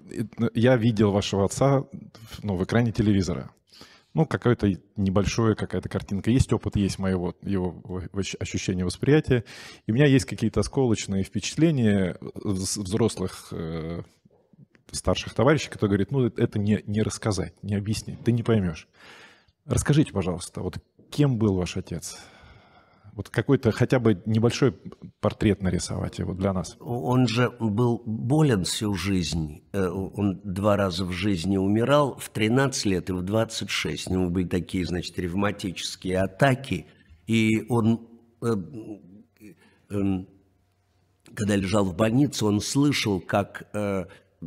э, я видел вашего отца ну, в экране телевизора. Ну, какая то небольшое, какая-то картинка. Есть опыт, есть моего его ощущение восприятия. И у меня есть какие-то осколочные впечатления взрослых старших товарищей, которые говорят, ну, это не, не рассказать, не объяснить, ты не поймешь. Расскажите, пожалуйста, вот кем был ваш отец? Вот какой-то хотя бы небольшой портрет нарисовать его для нас. Он же был болен всю жизнь. Э, он два раза в жизни умирал, в 13 лет и в 26. У него были такие, значит, ревматические атаки. И он, э, э, эм, когда лежал в больнице, он слышал, как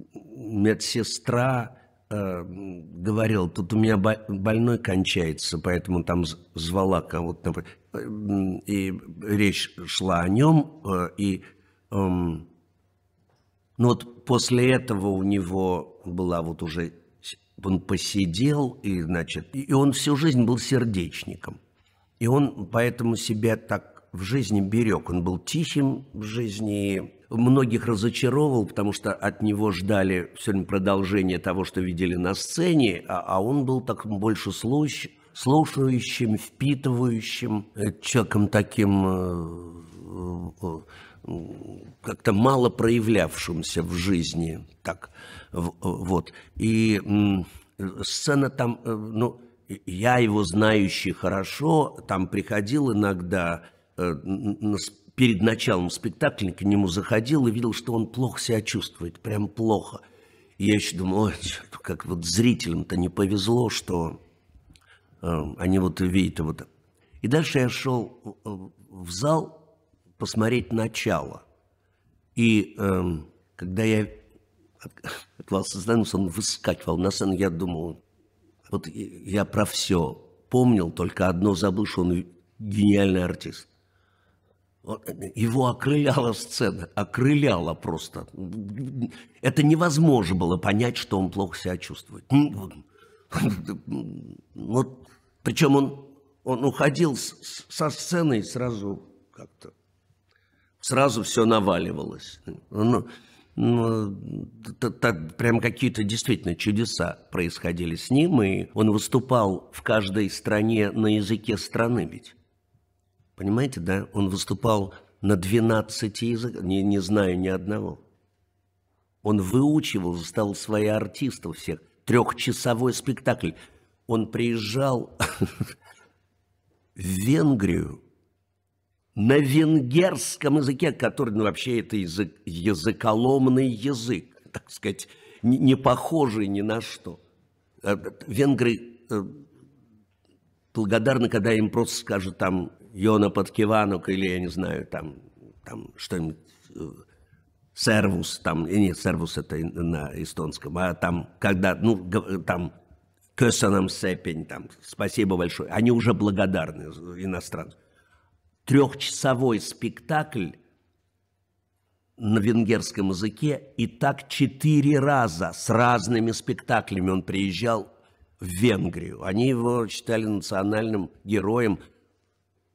медсестра Эм, говорил, тут у меня больной кончается, поэтому там звала кого-то, э, и речь шла о нем, э, и эм, ну вот после этого у него была вот уже, он посидел, и, значит, и он всю жизнь был сердечником, и он поэтому себя так в жизни берег, он был тихим в жизни, многих разочаровал, потому что от него ждали все время продолжение того, что видели на сцене, а, а он был так больше слущ, слушающим, впитывающим, э, человеком таким э, э, как-то мало проявлявшимся в жизни. Так, вот. И сцена там, ну, я его знающий хорошо, там приходил иногда на перед началом спектакля к нему заходил и видел, что он плохо себя чувствует, прям плохо. И я еще думал, ой, черт, как вот зрителям-то не повезло, что э, они вот видят вот. И дальше я шел э, в зал посмотреть начало. И э, когда я отвал сознания, он выскакивал на сцену, я думал, вот я про все помнил, только одно забыл, что он гениальный артист. Э, его окрыляла сцена, окрыляла просто. Это невозможно было понять, что он плохо себя чувствует. Вот, причем он, он уходил с, со сцены и сразу как-то, сразу все наваливалось. Ну, ну, так, прям какие-то действительно чудеса происходили с ним, и он выступал в каждой стране на языке страны ведь. Понимаете, да? Он выступал на 12 языках, не, не знаю ни одного. Он выучивал, стал свои артистов всех. Трехчасовой спектакль. Он приезжал в Венгрию на венгерском языке, который ну, вообще это язык, языколомный язык, так сказать, не, не похожий ни на что. Э, венгры э, благодарны, когда им просто скажут там Йона Подкиванок или, я не знаю, там, там что-нибудь, э, сервус, там, и э, нет, сервус это на эстонском, а там, когда, ну, там, Кесаном Сепень, там, спасибо большое, они уже благодарны э, иностранцам. Трехчасовой спектакль на венгерском языке, и так четыре раза с разными спектаклями он приезжал в Венгрию. Они его считали национальным героем,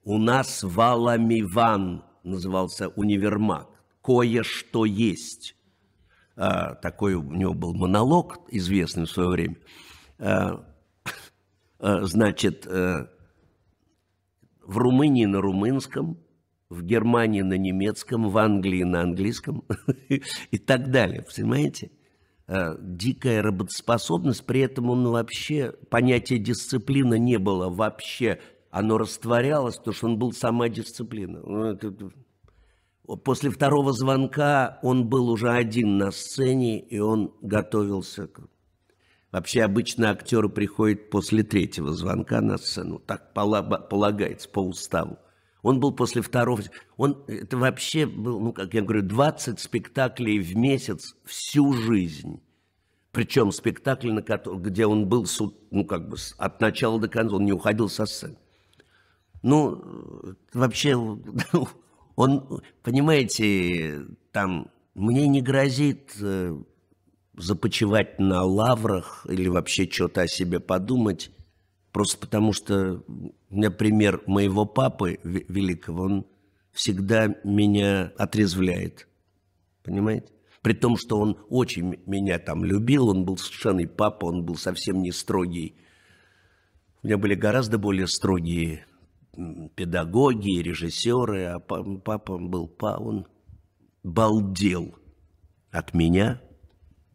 у нас Валамиван назывался универмаг. Кое-что есть. А, такой у него был монолог, известный в свое время. А, а значит, э, в Румынии на румынском, в Германии на немецком, в Англии на английском и так далее. Понимаете? А, дикая работоспособность, при этом он вообще, понятие дисциплина не было вообще оно растворялось, потому что он был сама дисциплина. Ну, после второго звонка он был уже один на сцене, и он готовился. Вообще обычно актеры приходят после третьего звонка на сцену, так полагается по уставу. Он был после второго... Он, это вообще был, ну, как я говорю, 20 спектаклей в месяц всю жизнь. Причем спектакль, на который, где он был, суд, ну, как бы от начала до конца, он не уходил со сцены. Ну, вообще, он, понимаете, там, мне не грозит э, започевать на лаврах или вообще что-то о себе подумать, просто потому что, например, моего папы великого, он всегда меня отрезвляет, понимаете? При том, что он очень меня там любил, он был совершенный папа, он был совсем не строгий. У меня были гораздо более строгие педагоги, режиссеры, а папа был, он балдел от меня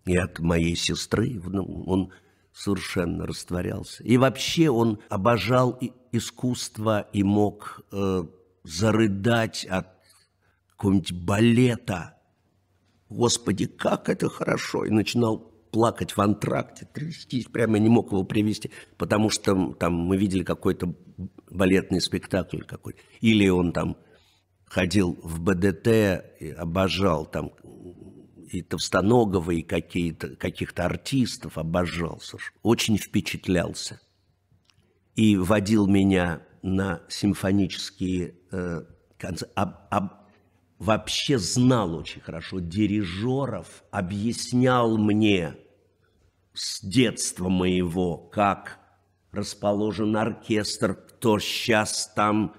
и от моей сестры, ну, он совершенно растворялся. И вообще он обожал искусство и мог э, зарыдать от какого-нибудь балета. Господи, как это хорошо! И начинал плакать в антракте, трястись, прямо не мог его привести, потому что там мы видели какой-то балетный спектакль какой Или он там ходил в БДТ, и обожал там и Товстоногова, и какие-то, каких-то артистов обожался. Очень впечатлялся. И водил меня на симфонические э, концерты. Об, об, вообще знал очень хорошо дирижеров, объяснял мне с детства моего, как расположен оркестр, то сейчас там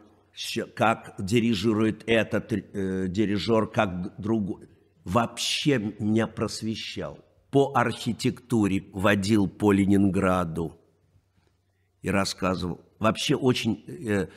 как дирижирует этот э, дирижер, как другой. Вообще меня просвещал. По архитектуре водил по Ленинграду и рассказывал. Вообще очень э,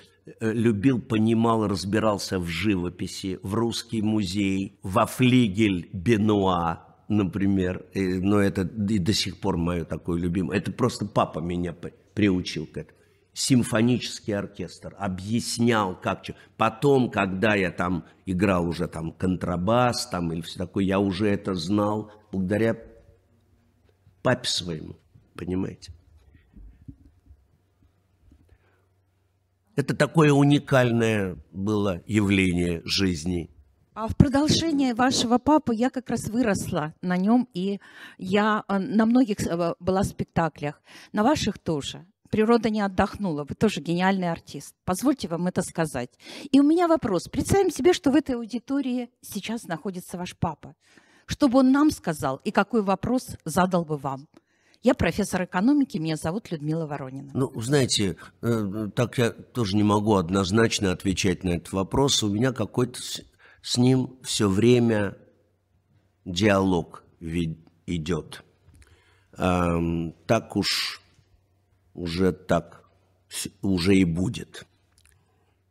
э любил, понимал, разбирался в живописи, в русский музей, во флигель Бенуа, например. И, э, но это и до сих пор мое такое любимое. Это просто папа меня приучил к этому симфонический оркестр, объяснял, как... Потом, когда я там играл уже там контрабас там или все такое, я уже это знал благодаря папе своему, понимаете? Это такое уникальное было явление жизни. А в продолжение вашего папы я как раз выросла на нем, и я э, на многих э, была в спектаклях, на ваших тоже природа не отдохнула. Вы тоже гениальный артист. Позвольте вам это сказать. И у меня вопрос. Представим себе, что в этой аудитории сейчас находится ваш папа. Что бы он нам сказал и какой вопрос задал бы вам? Я профессор экономики, меня зовут Людмила Воронина. Ну, знаете, э, так я тоже не могу однозначно отвечать на этот вопрос. У меня какой-то с ним все время диалог идет. Эм, так уж уже так, уже и будет.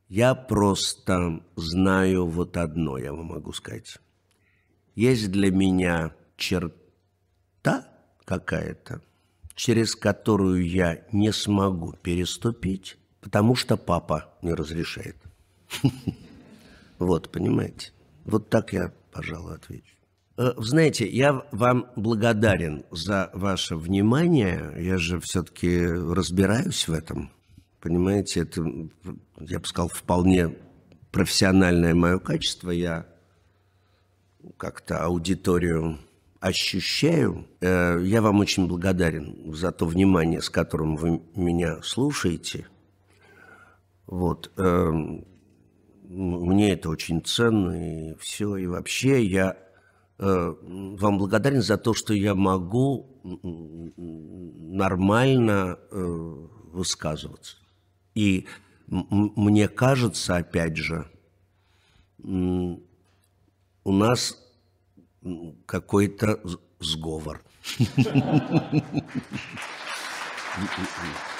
Я просто знаю вот одно, я вам могу сказать. Есть для меня черта какая-то, через которую я не смогу переступить, потому что папа не разрешает. Вот, понимаете? Вот так я, пожалуй, отвечу. Э, вы знаете, я вам благодарен за ваше внимание. Я же все-таки разбираюсь в этом. Понимаете, это, я бы сказал, вполне профессиональное мое качество. Я как-то аудиторию ощущаю. Э, я вам очень благодарен за то внимание, с которым вы меня слушаете. Вот. Эм, мне это очень ценно, и все. И вообще я Э, вам благодарен за то, что я могу нормально э, высказываться. И мне кажется, опять же, у нас какой-то сговор.